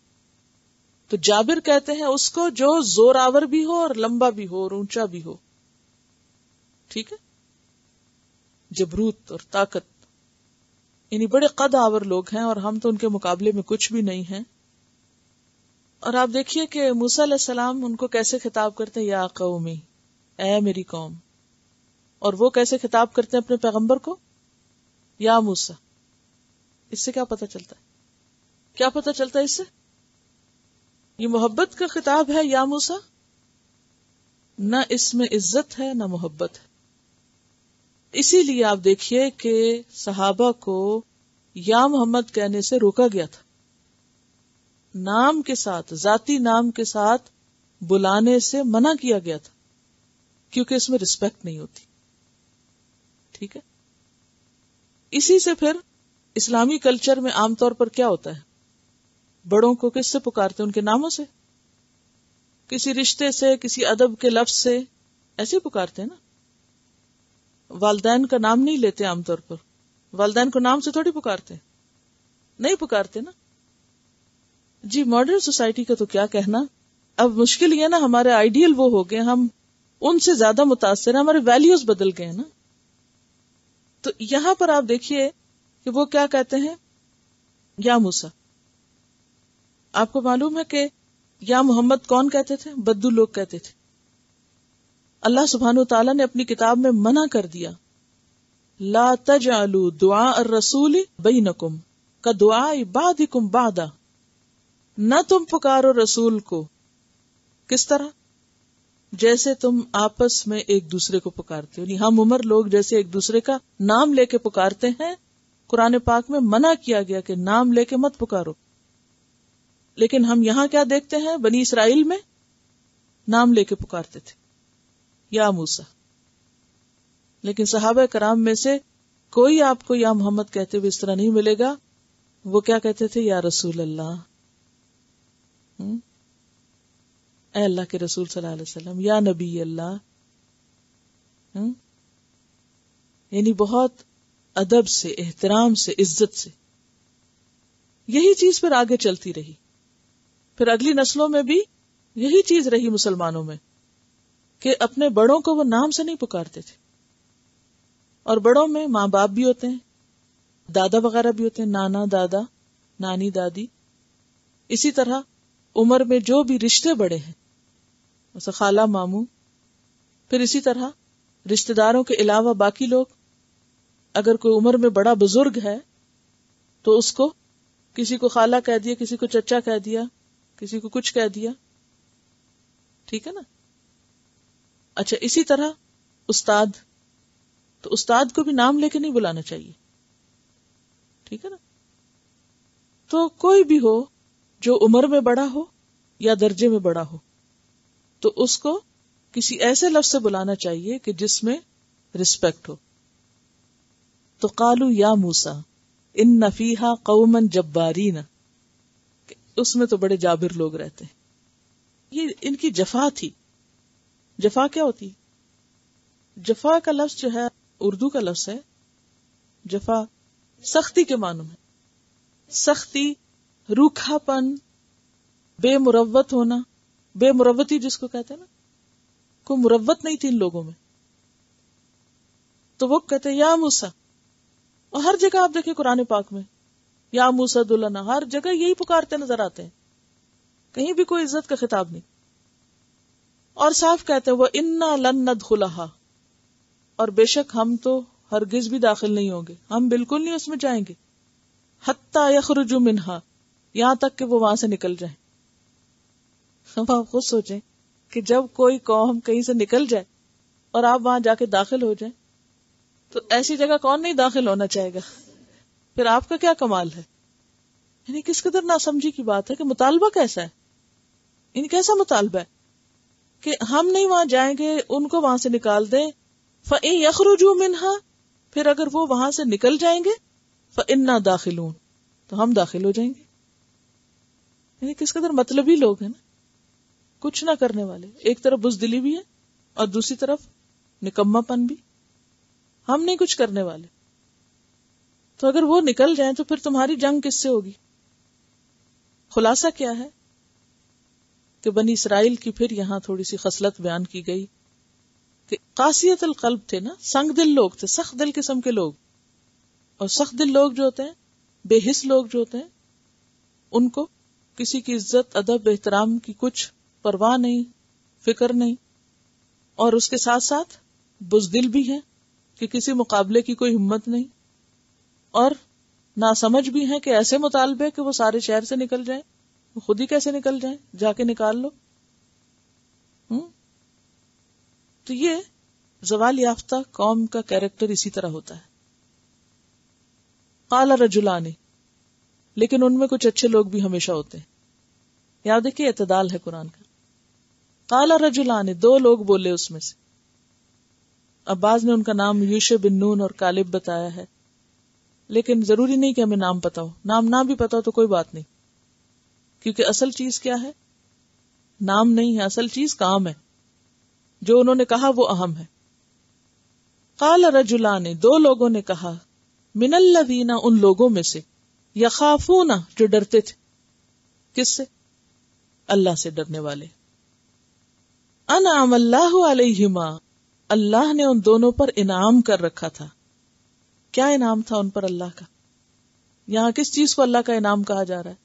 तो जाबिर कहते हैं उसको जो जोरावर भी हो और लंबा भी हो और ऊंचा भी हो ठीक है जबरूत और ताकत यानी बड़े कद आवर लोग हैं और हम तो उनके मुकाबले में कुछ भी नहीं है और आप देखिए कि मूसा सलाम उनको कैसे खिताब करते हैं या कौमी ऐ मेरी कौम और वो कैसे खिताब करते हैं अपने पैगंबर को या मूसा इससे क्या पता चलता है क्या पता चलता है इससे ये मोहब्बत का खिताब है या मूसा न इसमें इज्जत है ना मोहब्बत है इसीलिए आप देखिए कि सहाबा को या मोहम्मद कहने से रोका गया था नाम के साथ जाति नाम के साथ बुलाने से मना किया गया था क्योंकि इसमें रिस्पेक्ट नहीं होती ठीक है इसी से फिर इस्लामी कल्चर में आमतौर पर क्या होता है बड़ों को किससे पुकारते उनके नामों से किसी रिश्ते से किसी अदब के लफ्ज से ऐसे पुकारते हैं ना वालदेन का नाम नहीं लेते आमतौर पर वालदेन को नाम से थोड़ी पुकारते नहीं पुकारते ना जी मॉडर्न सोसाइटी का तो क्या कहना अब मुश्किल ये ना हमारे आइडियल वो हो गए हम उनसे ज्यादा मुतासर है हमारे वैल्यूज बदल गए ना तो यहां पर आप देखिए कि वो क्या कहते हैं या मूसा आपको मालूम है कि या मोहम्मद कौन कहते थे बद्दू लोग कहते थे अल्लाह सुबहान तला ने अपनी किताब में मना कर दिया ला तज आलू दुआ रसूल बई नकुम का दुआ कुम बा न तुम पुकारो रसूल को किस तरह जैसे तुम आपस में एक दूसरे को पुकारते हो हम उमर लोग जैसे एक दूसरे का नाम लेके पुकारते हैं कुरान पाक में मना किया गया कि नाम लेके मत पुकारो लेकिन हम यहां क्या देखते हैं बनी इसराइल में नाम लेके पुकारते थे या मूसा लेकिन साहब कराम में से कोई आपको या मोहम्मद कहते हुए इस तरह नहीं मिलेगा वो क्या कहते थे या रसूल अल्लाह हम्म? अल्लाह के रसूल सल्लल्लाहु अलैहि वसल्लम या नबी अल्लाह हम्म? यानी बहुत अदब से एहतराम से इज्जत से यही चीज पर आगे चलती रही फिर अगली नस्लों में भी यही चीज रही मुसलमानों में कि अपने बड़ों को वो नाम से नहीं पुकारते थे और बड़ों में माँ बाप भी होते हैं दादा वगैरह भी होते हैं नाना दादा नानी दादी इसी तरह उम्र में जो भी रिश्ते बड़े हैं जैसे खाला मामू फिर इसी तरह रिश्तेदारों के अलावा बाकी लोग अगर कोई उम्र में बड़ा बुजुर्ग है तो उसको किसी को खाला कह दिया किसी को चचा कह दिया किसी को कुछ कह दिया ठीक है ना अच्छा इसी तरह उस्ताद तो उस्ताद को भी नाम लेके नहीं बुलाना चाहिए ठीक है ना तो कोई भी हो जो उम्र में बड़ा हो या दर्जे में बड़ा हो तो उसको किसी ऐसे लफ्ज से बुलाना चाहिए कि जिसमें रिस्पेक्ट हो तो कालू या मूसा इन नफीहा कौमन जब्बारीना उसमें तो बड़े जाबिर लोग रहते हैं ये इनकी जफा थी जफा क्या होती जफा का लफ्ज जो है उर्दू का लफ्ज है जफा सख्ती के मानू है सख्ती रूखापन बेमुरवत होना बेमुरवती जिसको कहते हैं ना कोई मुरवत नहीं थी इन लोगों में तो वो कहते हैं या मूसा और हर जगह आप देखें कुरान पाक में या दुल्हना हर जगह यही पुकारते नजर आते हैं कहीं भी कोई इज्जत का खिताब नहीं और साफ कहते हैं वह इन्ना लन्नत खुलाहा और बेशक हम तो हरगिज भी दाखिल नहीं होंगे हम बिल्कुल नहीं उसमें जाएंगे हत्ता यखरुजु मिनहा यहां तक कि वो वहां से निकल जाए हम आप खुद सोचें कि जब कोई कौम कहीं से निकल जाए और आप वहां जाके दाखिल हो जाए तो ऐसी जगह कौन नहीं दाखिल होना चाहेगा फिर आपका क्या कमाल है यानी किस कदर नासमझी की बात है कि मुतालबा कैसा है इन कैसा मुतालबा है कि हम नहीं वहां जाएंगे उनको वहां से निकाल दें फ़े यखरुजू मिनहा फिर अगर वो वहां से निकल जाएंगे फ़न्ना दाखिलून तो हम दाखिल हो जाएंगे यानी किस कदर मतलब ही लोग है ना कुछ ना करने वाले एक तरफ बुजदिली भी है और दूसरी तरफ निकम्मापन भी हम नहीं कुछ करने वाले तो अगर वो निकल जाए तो फिर तुम्हारी जंग किससे होगी खुलासा क्या है कि बनी इसराइल की फिर यहां थोड़ी सी खसलत बयान की गई कि कासियत कल्ब थे ना संग दिल लोग थे सख्त दिल किस्म के लोग और सख्त दिल लोग जो होते हैं बेहिस लोग जो होते हैं उनको किसी की इज्जत अदब एहतराम की कुछ परवाह नहीं फिक्र नहीं और उसके साथ साथ बुजदिल भी है कि किसी मुकाबले की कोई हिम्मत नहीं और नासमझ भी है कि ऐसे मुतालबे कि वो सारे शहर से निकल जाए वो खुद ही कैसे निकल जाए जाके निकाल लो हुँ? हम्म? तो ये जवाल याफ्ता कौम का कैरेक्टर इसी तरह होता है काला रजुलानी लेकिन उनमें कुछ अच्छे लोग भी हमेशा होते हैं याद देखिए इतदाल है कुरान का काला रजुलानी दो लोग बोले उसमें से अब्बास ने उनका नाम यूश बिन नून और कालिब बताया है लेकिन जरूरी नहीं कि हमें नाम पता हो नाम ना भी पता हो तो कोई बात नहीं क्योंकि असल चीज क्या है नाम नहीं है असल चीज काम है जो उन्होंने कहा वो अहम है काल रजुला ने दो लोगों ने कहा मिनल्लवीना उन लोगों में से यखाफूना जो डरते थे किससे अल्लाह से डरने वाले अनाम अल्लाह अलहिमा अल्लाह ने उन दोनों पर इनाम कर रखा था क्या इनाम था उन पर अल्लाह का यहां किस चीज को अल्लाह का इनाम कहा जा रहा है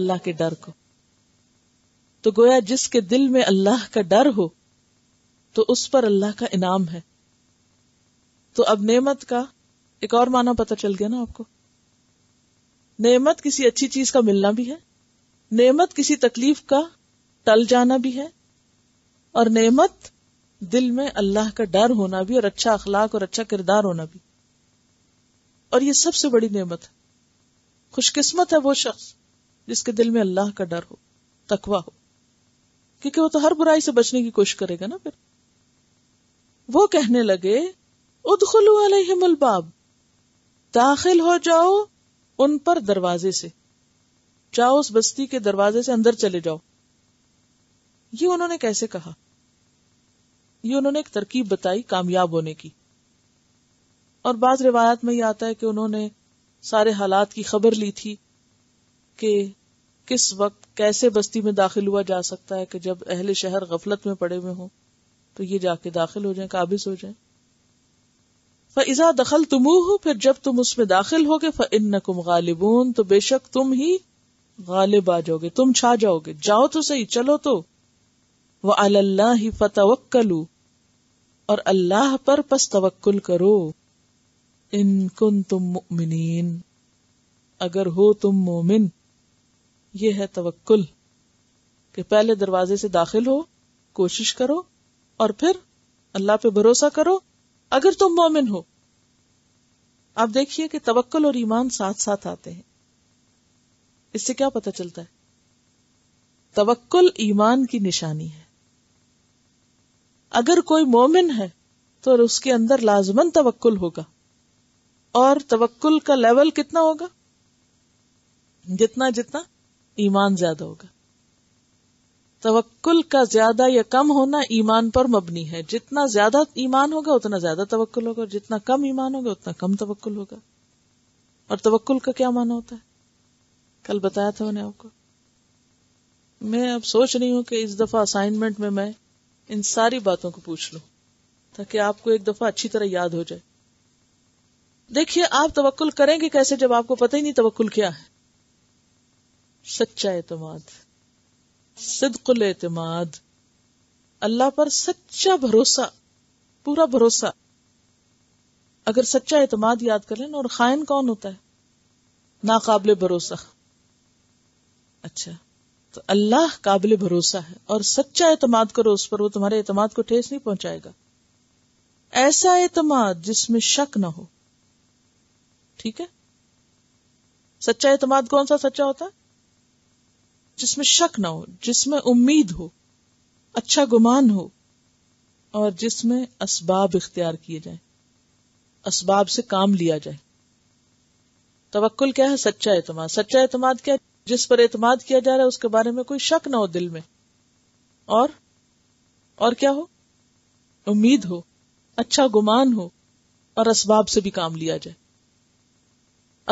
अल्लाह के डर को तो गोया जिसके दिल में अल्लाह का डर हो तो उस पर अल्लाह का इनाम है तो अब नेमत का एक और माना पता चल गया ना आपको नेमत किसी अच्छी चीज का मिलना भी है नेमत किसी तकलीफ का टल जाना भी है और नेमत दिल में अल्लाह का डर होना भी और अच्छा अखलाक और अच्छा किरदार होना भी और ये सबसे बड़ी नेमत है खुशकिस्मत है वो शख्स जिसके दिल में अल्लाह का डर हो तकवा हो क्योंकि वो तो हर बुराई से बचने की कोशिश करेगा ना फिर वो कहने लगे उद उदखलू अलहमलबाब दाखिल हो जाओ उन पर दरवाजे से जाओ उस बस्ती के दरवाजे से अंदर चले जाओ ये उन्होंने कैसे कहा ये उन्होंने एक तरकीब बताई कामयाब होने की और बाज रिवायत में यह आता है कि उन्होंने सारे हालात की खबर ली थी कि किस वक्त कैसे बस्ती में दाखिल हुआ जा सकता है कि जब अहले शहर गफलत में पड़े हुए हों तो ये जाके दाखिल हो जाए काबिज हो जाए फैजा दखल तुम हो फिर जब तुम उसमें दाखिल हो गए फ़िन नकुम गालिबून तो बेशक तुम ही गालिब आ जाओगे तुम छा जाओगे जाओ तो सही चलो तो वह अल्लाह ही फतवक्कलू और अल्लाह पर पस तवक्कुल करो इनकुन तुम मुमिन अगर हो तुम मोमिन ये है तवक्ल कि पहले दरवाजे से दाखिल हो कोशिश करो और फिर अल्लाह पे भरोसा करो अगर तुम मोमिन हो आप देखिए कि तवक्ल और ईमान साथ साथ आते हैं इससे क्या पता चलता है तवक्ल ईमान की निशानी है अगर कोई मोमिन है तो उसके अंदर लाजमन तवक्ल होगा और तवक्ल का लेवल कितना होगा जितना जितना ईमान ज्यादा होगा तवक्ल का ज्यादा या कम होना ईमान पर मबनी है जितना ज्यादा ईमान होगा उतना ज्यादा तवक्ल होगा जितना कम ईमान होगा उतना कम तवक्ल होगा और तवक्ल का क्या माना होता है कल बताया था मैंने आपको मैं अब सोच रही हूं कि इस दफा असाइनमेंट में मैं इन सारी बातों को पूछ लो ताकि आपको एक दफा अच्छी तरह याद हो जाए देखिए आप तवक्ल करेंगे कैसे जब आपको पता ही नहीं तवक्ल क्या है सच्चा एतमाद सिदकुल एतमाद अल्लाह पर सच्चा भरोसा पूरा भरोसा अगर सच्चा एतमाद याद कर लेना और खायन कौन होता है नाकाबले भरोसा अच्छा तो अल्लाह काबिल भरोसा है और सच्चा एतमाद करो उस पर वो तुम्हारे एतमाद को ठेस नहीं पहुंचाएगा ऐसा एतमाद जिसमें शक ना हो ठीक है सच्चा एतमाद कौन सा सच्चा होता है जिसमें शक ना हो जिसमें उम्मीद हो अच्छा गुमान हो और जिसमें असबाब इख्तियार किए जाए असबाब से काम लिया जाए तवक्ल क्या है सच्चा एतम सच्चा एतमाद क्या जिस पर एतमाद किया जा रहा है उसके बारे में कोई शक ना हो दिल में और और क्या हो उम्मीद हो अच्छा गुमान हो और असबाब से भी काम लिया जाए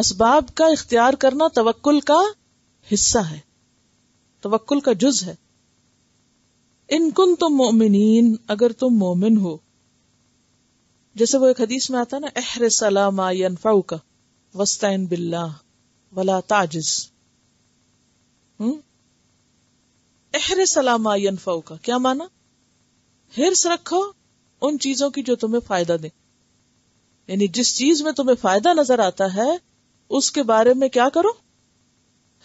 असबाब का इख्तियार करना तवक्ल का हिस्सा है तवक्ल का जुज है इनकुन तुम मोमिन अगर तुम मोमिन हो जैसे वो एक हदीस में आता ना एहर सलामा का वस्ताइन बिल्ला वला ताजिज़ सलाम हम्म? एहरे सलामायन का क्या माना हिर्स रखो उन चीजों की जो तुम्हें फायदा दे यानी जिस चीज में तुम्हें फायदा नजर आता है उसके बारे में क्या करो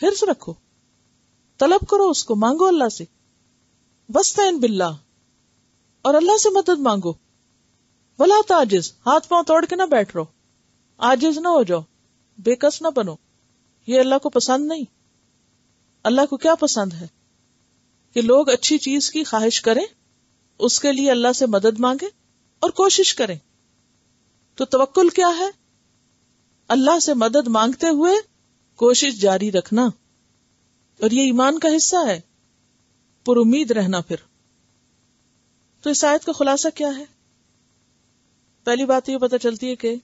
हिर्स रखो तलब करो उसको मांगो अल्लाह से वस्तैन बिल्ला और अल्लाह से मदद मांगो वला आजिज हाथ पांव तोड़ के ना बैठ रहो आजिज ना हो जाओ बेकस ना बनो ये अल्लाह को पसंद नहीं अल्लाह को क्या पसंद है कि लोग अच्छी चीज की ख्वाहिश करें उसके लिए अल्लाह से मदद मांगे और कोशिश करें तो तवक्ल क्या है अल्लाह से मदद मांगते हुए कोशिश जारी रखना और ये ईमान का हिस्सा है पुरुद रहना फिर तो इस आयत का खुलासा क्या है पहली बात तो यह पता चलती है कि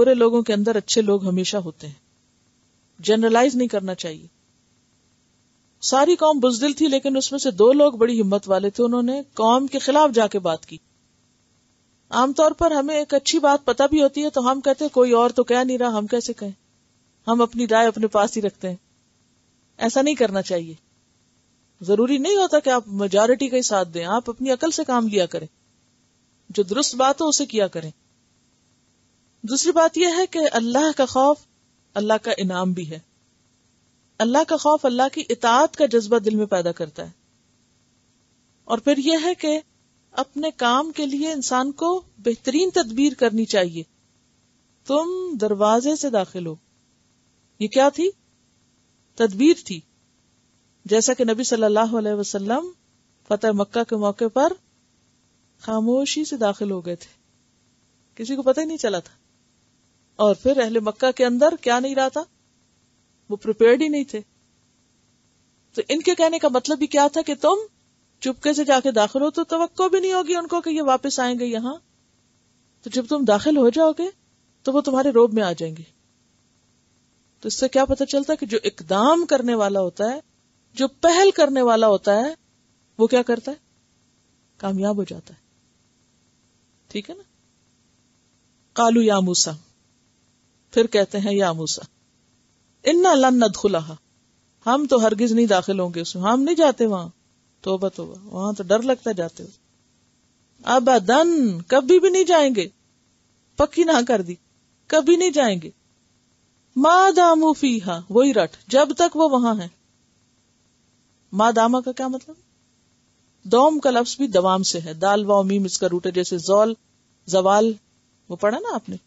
बुरे लोगों के अंदर अच्छे लोग हमेशा होते हैं जनरलाइज नहीं करना चाहिए सारी कौम बुजदिल थी लेकिन उसमें से दो लोग बड़ी हिम्मत वाले थे उन्होंने कौम के खिलाफ जाके बात की आमतौर पर हमें एक अच्छी बात पता भी होती है तो हम कहते हैं कोई और तो कह नहीं रहा हम कैसे कहें हम अपनी राय अपने पास ही रखते हैं ऐसा नहीं करना चाहिए जरूरी नहीं होता कि आप मेजोरिटी का ही साथ दें आप अपनी अकल से काम लिया करें जो दुरुस्त बात हो उसे किया करें दूसरी बात यह है कि अल्लाह का खौफ अल्लाह का इनाम भी है अल्लाह का खौफ अल्लाह की इतात का जज्बा दिल में पैदा करता है और फिर यह है कि अपने काम के लिए इंसान को बेहतरीन तदबीर करनी चाहिए तुम दरवाजे से दाखिल हो ये क्या थी तदबीर थी जैसा कि नबी सल्लल्लाहु अलैहि वसल्लम फतेह मक्का के मौके पर खामोशी से दाखिल हो गए थे किसी को पता ही नहीं चला था और फिर अहले मक्का के अंदर क्या नहीं रहा था वो प्रिपेयर्ड ही नहीं थे तो इनके कहने का मतलब भी क्या था कि तुम चुपके से जाके दाखिल हो तो तवक्को भी नहीं होगी उनको कि ये वापस आएंगे यहां तो जब तुम दाखिल हो जाओगे तो वो तुम्हारे रोब में आ जाएंगे तो इससे क्या पता चलता है कि जो इकदाम करने वाला होता है जो पहल करने वाला होता है वो क्या करता है कामयाब हो जाता है ठीक है ना कालू या मूसा फिर कहते हैं या मूसा इन्ना लन्नत खुला हम तो हरगिज नहीं दाखिल होंगे उसमें हम नहीं जाते वहां तोबा तो वहां तो डर लगता जाते हुए अबदन कभी भी नहीं जाएंगे पक्की ना कर दी कभी नहीं जाएंगे मा दामू फीहा वही रट जब तक वो वहां है मा दामा का क्या मतलब दोम का लफ्स भी दवाम से है दाल वाओ मीम इसका रूट है जैसे जोल जवाल वो पढ़ा ना आपने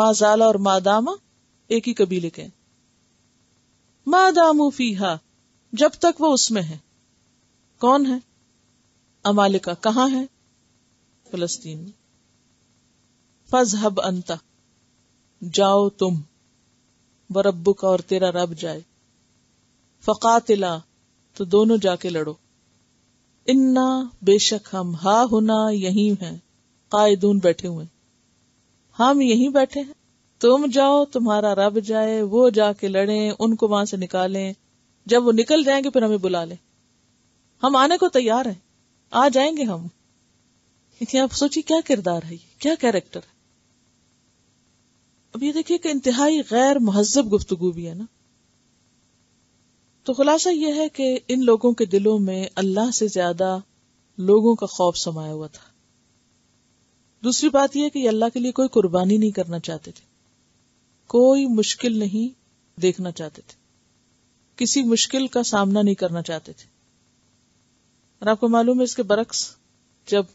मा जाला और मा दामा एक ही कबीले के हैं मादामू फीहा जब तक वो उसमें है कौन है अमालिका कहाँ है फलस्तीन में फजहब अंता जाओ तुम बरब्बू और तेरा रब जाए फकातिला तो दोनों जाके लड़ो इन्ना बेशक हम हा हुना यही हैं कायदून बैठे हुए हम यहीं बैठे हैं तुम जाओ तुम्हारा रब जाए वो जाके लड़े उनको वहां से निकालें जब वो निकल जाएंगे फिर हमें बुला लें हम आने को तैयार हैं आ जाएंगे हम लेकिन आप सोचिए क्या किरदार है ये क्या कैरेक्टर है अब ये देखिए कि इंतहाई गैर महजब गुफ्तगु भी है ना तो खुलासा यह है कि इन लोगों के दिलों में अल्लाह से ज्यादा लोगों का खौफ समाया हुआ था दूसरी बात यह कि अल्लाह के लिए कोई कुर्बानी नहीं करना चाहते थे कोई मुश्किल नहीं देखना चाहते थे किसी मुश्किल का सामना नहीं करना चाहते थे और आपको मालूम है इसके बरक्स जब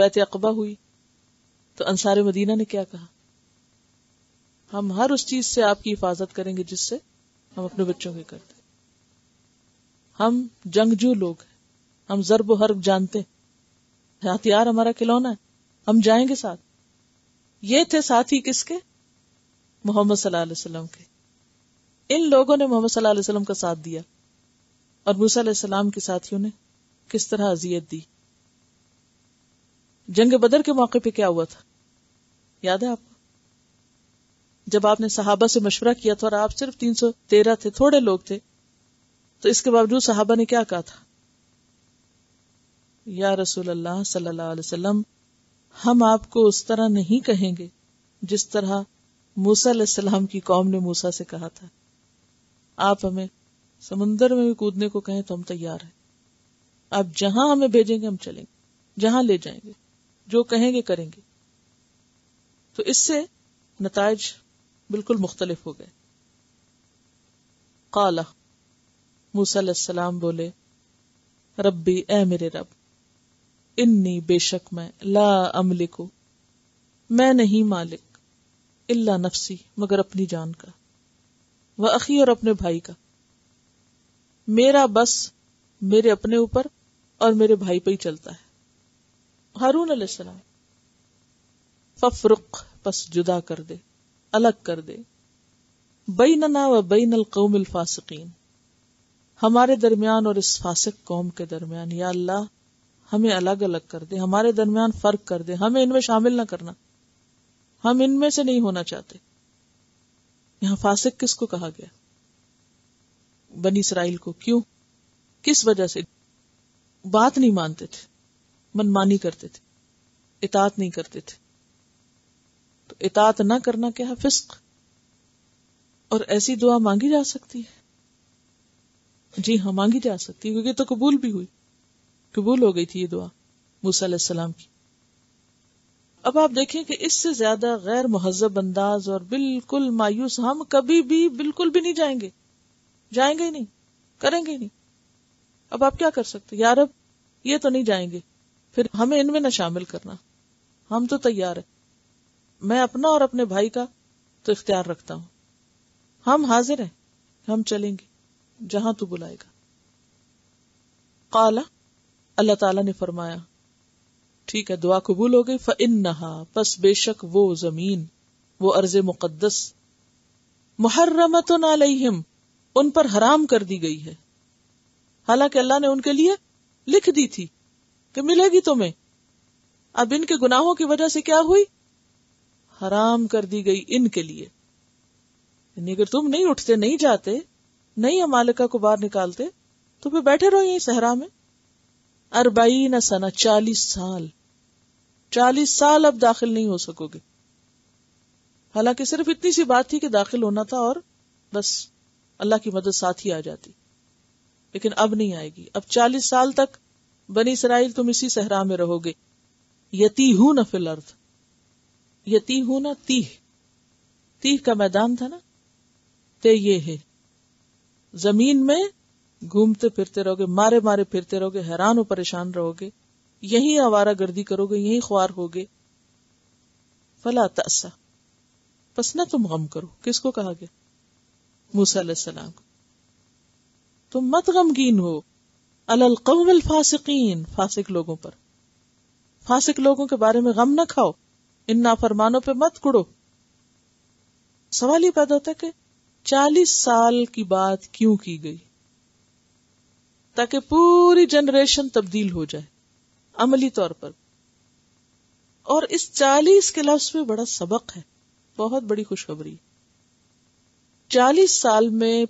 बैत अकबा हुई तो अंसार मदीना ने क्या कहा हम हर उस चीज से आपकी हिफाजत करेंगे जिससे हम अपने बच्चों के करते हम जंगजू लोग हैं हम जरब हर्ब जानते हथियार हमारा खिलौना है हम जाएंगे साथ ये थे साथी किसके मोहम्मद सल्लल्लाहु के इन लोगों ने मोहम्मद सल्लल्लाहु का साथ दिया और मूसम के साथियों ने किस तरह अजियत दी जंग बदर के मौके पे क्या हुआ था याद है आपको जब आपने सहाबा से मशवरा किया था और आप सिर्फ तीन सौ तेरह थे थोड़े लोग थे तो इसके बावजूद साहबा ने क्या कहा था या रसूल अल्लाह सल्लल्लाहु हम आपको उस तरह नहीं कहेंगे जिस तरह मूसा की कौम ने मूसा से कहा था आप हमें समुन्दर में भी कूदने को कहें तो हम तैयार हैं आप जहां हमें भेजेंगे हम चलेंगे जहां ले जाएंगे जो कहेंगे करेंगे तो इससे नतज बिल्कुल मुख्तलिफ हो गए काला मूसम बोले रबी ए मेरे रब इन्नी बेशक मैं ला अमले मैं नहीं मालिक इल्ला नफसी मगर अपनी जान का वह अखी और अपने भाई का मेरा बस मेरे अपने ऊपर और मेरे भाई पर ही चलता है हारून अलैहिस्सलाम फफरुक बस जुदा कर दे अलग कर दे बैनना व बैन कौम फासकीन हमारे दरमियान और इस फासिक कौम के दरमियान या अल्लाह हमें अलग अलग कर दे हमारे दरमियान फर्क कर दे हमें इनमें शामिल ना करना हम इनमें से नहीं होना चाहते यहां फासिक किसको कहा गया बनी इसराइल को क्यों किस वजह से बात नहीं मानते थे मनमानी करते थे इतात नहीं करते थे तो इतात ना करना क्या है फिस्क और ऐसी दुआ मांगी जा सकती है जी हाँ मांगी जा सकती है क्योंकि तो कबूल भी हुई कबूल हो गई थी ये दुआ मूसा की अब आप देखें कि इससे ज्यादा गैर महजब अंदाज और बिल्कुल मायूस हम कभी भी बिल्कुल भी नहीं जाएंगे जाएंगे ही नहीं करेंगे ही नहीं अब आप क्या कर सकते यार अब ये तो नहीं जाएंगे फिर हमें इनमें ना शामिल करना हम तो तैयार है मैं अपना और अपने भाई का तो इख्तियार रखता हूं हम हाजिर हैं हम चलेंगे जहां तू बुलाएगा काला अल्लाह ताला ने फरमाया ठीक है दुआ कबूल हो गई फ़िन नहा बस बेशक वो जमीन वो अर्ज मुकदस मुहर्रमत अलहिम उन पर हराम कर दी गई है हालांकि अल्लाह ने उनके लिए लिख दी थी कि मिलेगी तुम्हें अब इनके गुनाहों की वजह से क्या हुई हराम कर दी गई इनके लिए अगर तुम नहीं उठते नहीं जाते नहीं अमालिका को बाहर निकालते तो फिर बैठे रहो यहीं सहरा में अरबाई न सना चालीस साल चालीस साल अब दाखिल नहीं हो सकोगे हालांकि सिर्फ इतनी सी बात थी कि दाखिल होना था और बस अल्लाह की मदद साथ ही आ जाती लेकिन अब नहीं आएगी अब चालीस साल तक बनी इसराइल तुम इसी सहरा में रहोगे यती हूं ना फिल अर्थ यती हूं ना तीह तीह का मैदान था ना ते ये है जमीन में घूमते फिरते रहोगे मारे मारे फिरते रहोगे हैरान और परेशान रहोगे यही आवारा गर्दी करोगे यही ख्वार होगे फला तसा बस ना तुम गम करो किसको कहा गया मूसा को तुम मत गमगीन हो अल कौम फासिकीन फासिक लोगों पर फासिक लोगों के बारे में गम ना खाओ इन नाफरमानों पे मत कुड़ो सवाल ये पैदा होता है कि चालीस साल की बात क्यों की गई ताकि पूरी जनरेशन तब्दील हो जाए अमली तौर पर और इस चालीस के लफ्स में बड़ा सबक है बहुत बड़ी खुशखबरी चालीस साल में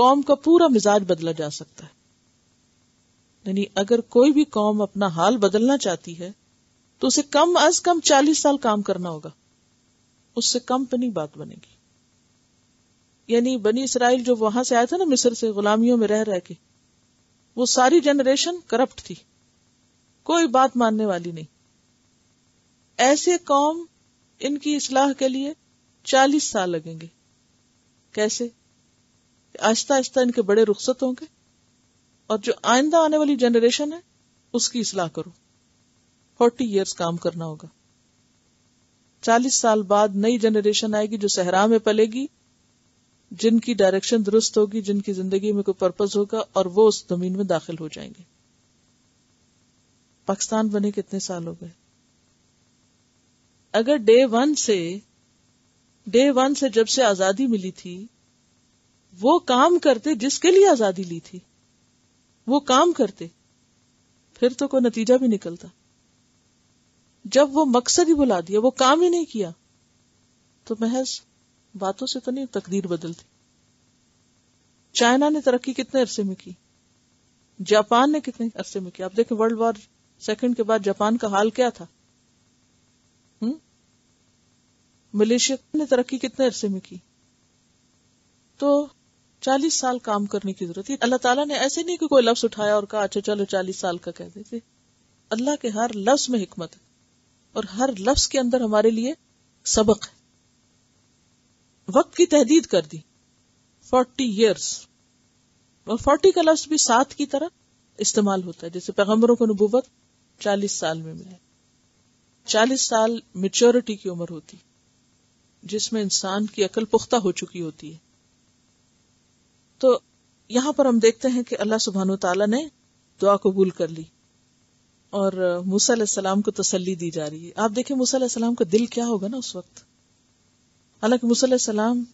कौम का पूरा मिजाज बदला जा सकता है यानी अगर कोई भी कौम अपना हाल बदलना चाहती है तो उसे कम अज कम चालीस साल काम करना होगा उससे कम पे नहीं बात बनेगी यानी बनी इसराइल जो वहां से आया था ना मिस्र से गुलामियों में रह रह के वो सारी जनरेशन करप्ट थी कोई बात मानने वाली नहीं ऐसे कौम इनकी इसलाह के लिए चालीस साल लगेंगे कैसे आहिस्ता आहिस्ता इनके बड़े रुख्सत होंगे और जो आइंदा आने वाली जनरेशन है उसकी इसलाह करो फोर्टी ईयर्स काम करना होगा चालीस साल बाद नई जनरेशन आएगी जो सहरा में पलेगी जिनकी डायरेक्शन दुरुस्त होगी जिनकी जिंदगी में कोई पर्पज होगा और वो उस जमीन में दाखिल हो जाएंगे पाकिस्तान बने कितने साल हो गए अगर डे वन से डे वन से जब से आजादी मिली थी वो काम करते जिसके लिए आजादी ली थी वो काम करते फिर तो कोई नतीजा भी निकलता जब वो मकसद ही बुला दिया वो काम ही नहीं किया तो महज बातों से तो नहीं तकदीर बदलती चाइना ने तरक्की कितने अरसे में की जापान ने कितने अरसे में की आप देखें वर्ल्ड वॉर सेकंड के बाद जापान का हाल क्या था हम्म? मलेशिया ने तरक्की कितने अरसे में की तो चालीस साल काम करने की जरूरत है अल्लाह ताला ने ऐसे नहीं कि कोई लफ्स उठाया और कहा अच्छा चलो चालीस साल का कह देते अल्लाह के हर लफ्स में हिकमत है और हर लफ्स के अंदर हमारे लिए सबक है वक्त की तहदीद कर दी फोर्टी ईयर्स और फोर्टी का लफ्स भी सात की तरह इस्तेमाल होता है जैसे पैगम्बरों को नबूवत चालीस साल में मिले चालीस साल मेच्योरिटी की उम्र होती जिसमें इंसान की अकल पुख्ता हो चुकी होती है तो यहां पर हम देखते हैं कि अल्लाह सुबहान तला ने दुआ कबूल कर ली और मूसा सलाम को तसली दी जा रही है आप देखें मूसा सलाम का दिल क्या होगा ना उस वक्त हालांकि मूसा सलाम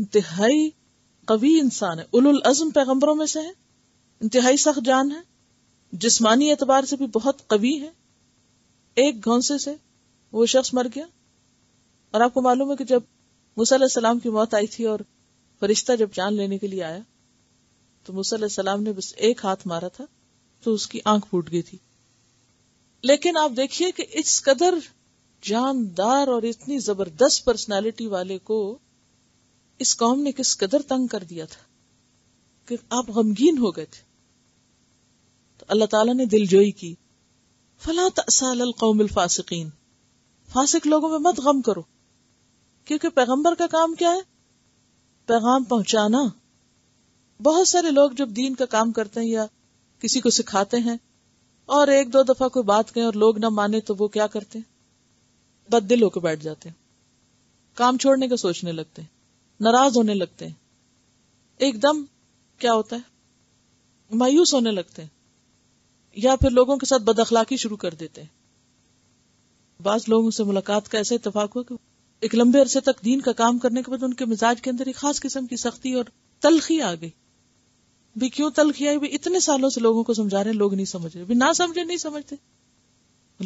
इंतहाई कवि इंसान है उलुल अजम पैगम्बरों में से है इंतहाई सख्त जान है जिसमानी एतबार से भी बहुत कवी है एक घोंसे से वो शख्स मर गया और आपको मालूम है कि जब मूसा सलाम की मौत आई थी और फरिश्ता जब जान लेने के लिए आया तो मूसा सलाम ने बस एक हाथ मारा था तो उसकी आंख फूट गई थी लेकिन आप देखिए कि इस कदर जानदार और इतनी जबरदस्त पर्सनालिटी वाले को इस कौम ने किस कदर तंग कर दिया था कि आप गमगीन हो गए थे तो अल्लाह ताला ने दिलजोई की फला तसाल कौमिल फासिकीन फासिक लोगों में मत गम करो क्योंकि पैगंबर का काम क्या है पैगाम पहुंचाना बहुत सारे लोग जब दीन का काम करते हैं या किसी को सिखाते हैं और एक दो दफा कोई बात कहें और लोग ना माने तो वो क्या करते हैं बददिल होकर बैठ जाते हैं काम छोड़ने का सोचने लगते हैं नाराज होने लगते हैं एकदम क्या होता है मायूस होने लगते हैं या फिर लोगों के साथ बदखलाकी शुरू कर देते हैं बाज लोगों से मुलाकात का ऐसा इतफाक हुआ कि एक लंबे अरसे तक दीन का काम करने के बाद उनके मिजाज के अंदर एक खास किस्म की सख्ती और तलखी आ गई भी क्यों तलखी आई भी इतने सालों से लोगों को समझा रहे लोग नहीं समझ रहे भी ना समझे नहीं समझते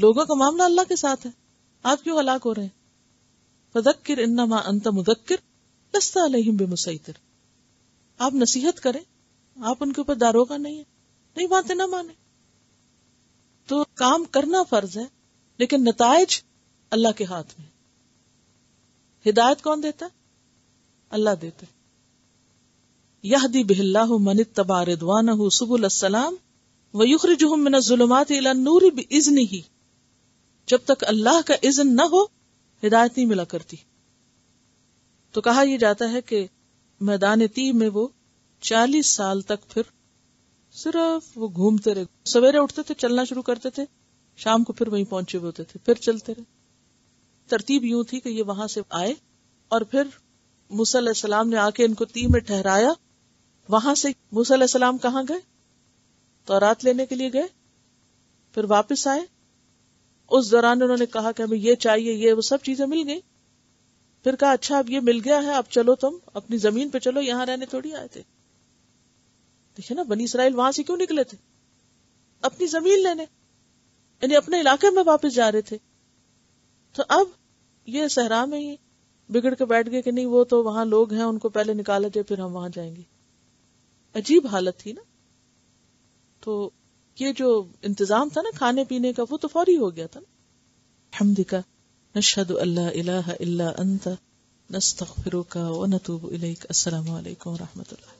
लोगों का मामला अल्लाह के साथ है आप क्यों हलाक हो रहे हैं फदक्किर इन्ना अंत मुदक्किर लस्ता अलहिम बेमुसैतर आप नसीहत करें आप उनके ऊपर दारोगा नहीं है नहीं बातें ना माने तो काम करना फर्ज है लेकिन नतज अल्लाह के हाथ में हिदायत कौन देता है अल्लाह देते यह दी बिहल्लाह मन तबारदवान सुबुल असलाम व युखरजुहम मिन जुलुमात इला नूर बिइज्नि ही जब तक अल्लाह का इज्न ना हो हिदायत नहीं मिला करती तो कहा यह जाता है कि मैदान ती में वो चालीस साल तक फिर सिर्फ वो घूमते रहे सवेरे उठते थे चलना शुरू करते थे शाम को फिर वहीं पहुंचे होते थे फिर चलते रहे तरतीब यूं थी कि ये वहां से आए और फिर मुसलम ने आके इनको ती में ठहराया वहां से मुसलम कहाँ गए तो रात लेने के लिए गए फिर वापस आए उस दौरान उन्होंने कहा कि हमें ये चाहिए ये वो सब चीजें मिल गई फिर कहा अच्छा अब ये मिल गया है अब चलो तुम अपनी जमीन पे चलो यहाँ रहने थोड़ी आए थे देखिए ना बनी इसराइल वहां से क्यों निकले थे अपनी जमीन लेने यानी अपने इलाके में वापस जा रहे थे तो अब ये सहरा में ही बिगड़ के बैठ गए कि नहीं वो तो वहां लोग हैं उनको पहले निकाले थे फिर हम वहां जाएंगे अजीब हालत थी ना तो ये जो इंतजाम था ना खाने पीने का वो तो फौरी हो गया था ना हमदिका नशहद अल्लाह इलाहा इल्ला अंता नस्तगफिरुका व नतूबु इलैक अस्सलाम वालेकुम रहमतुल्लाह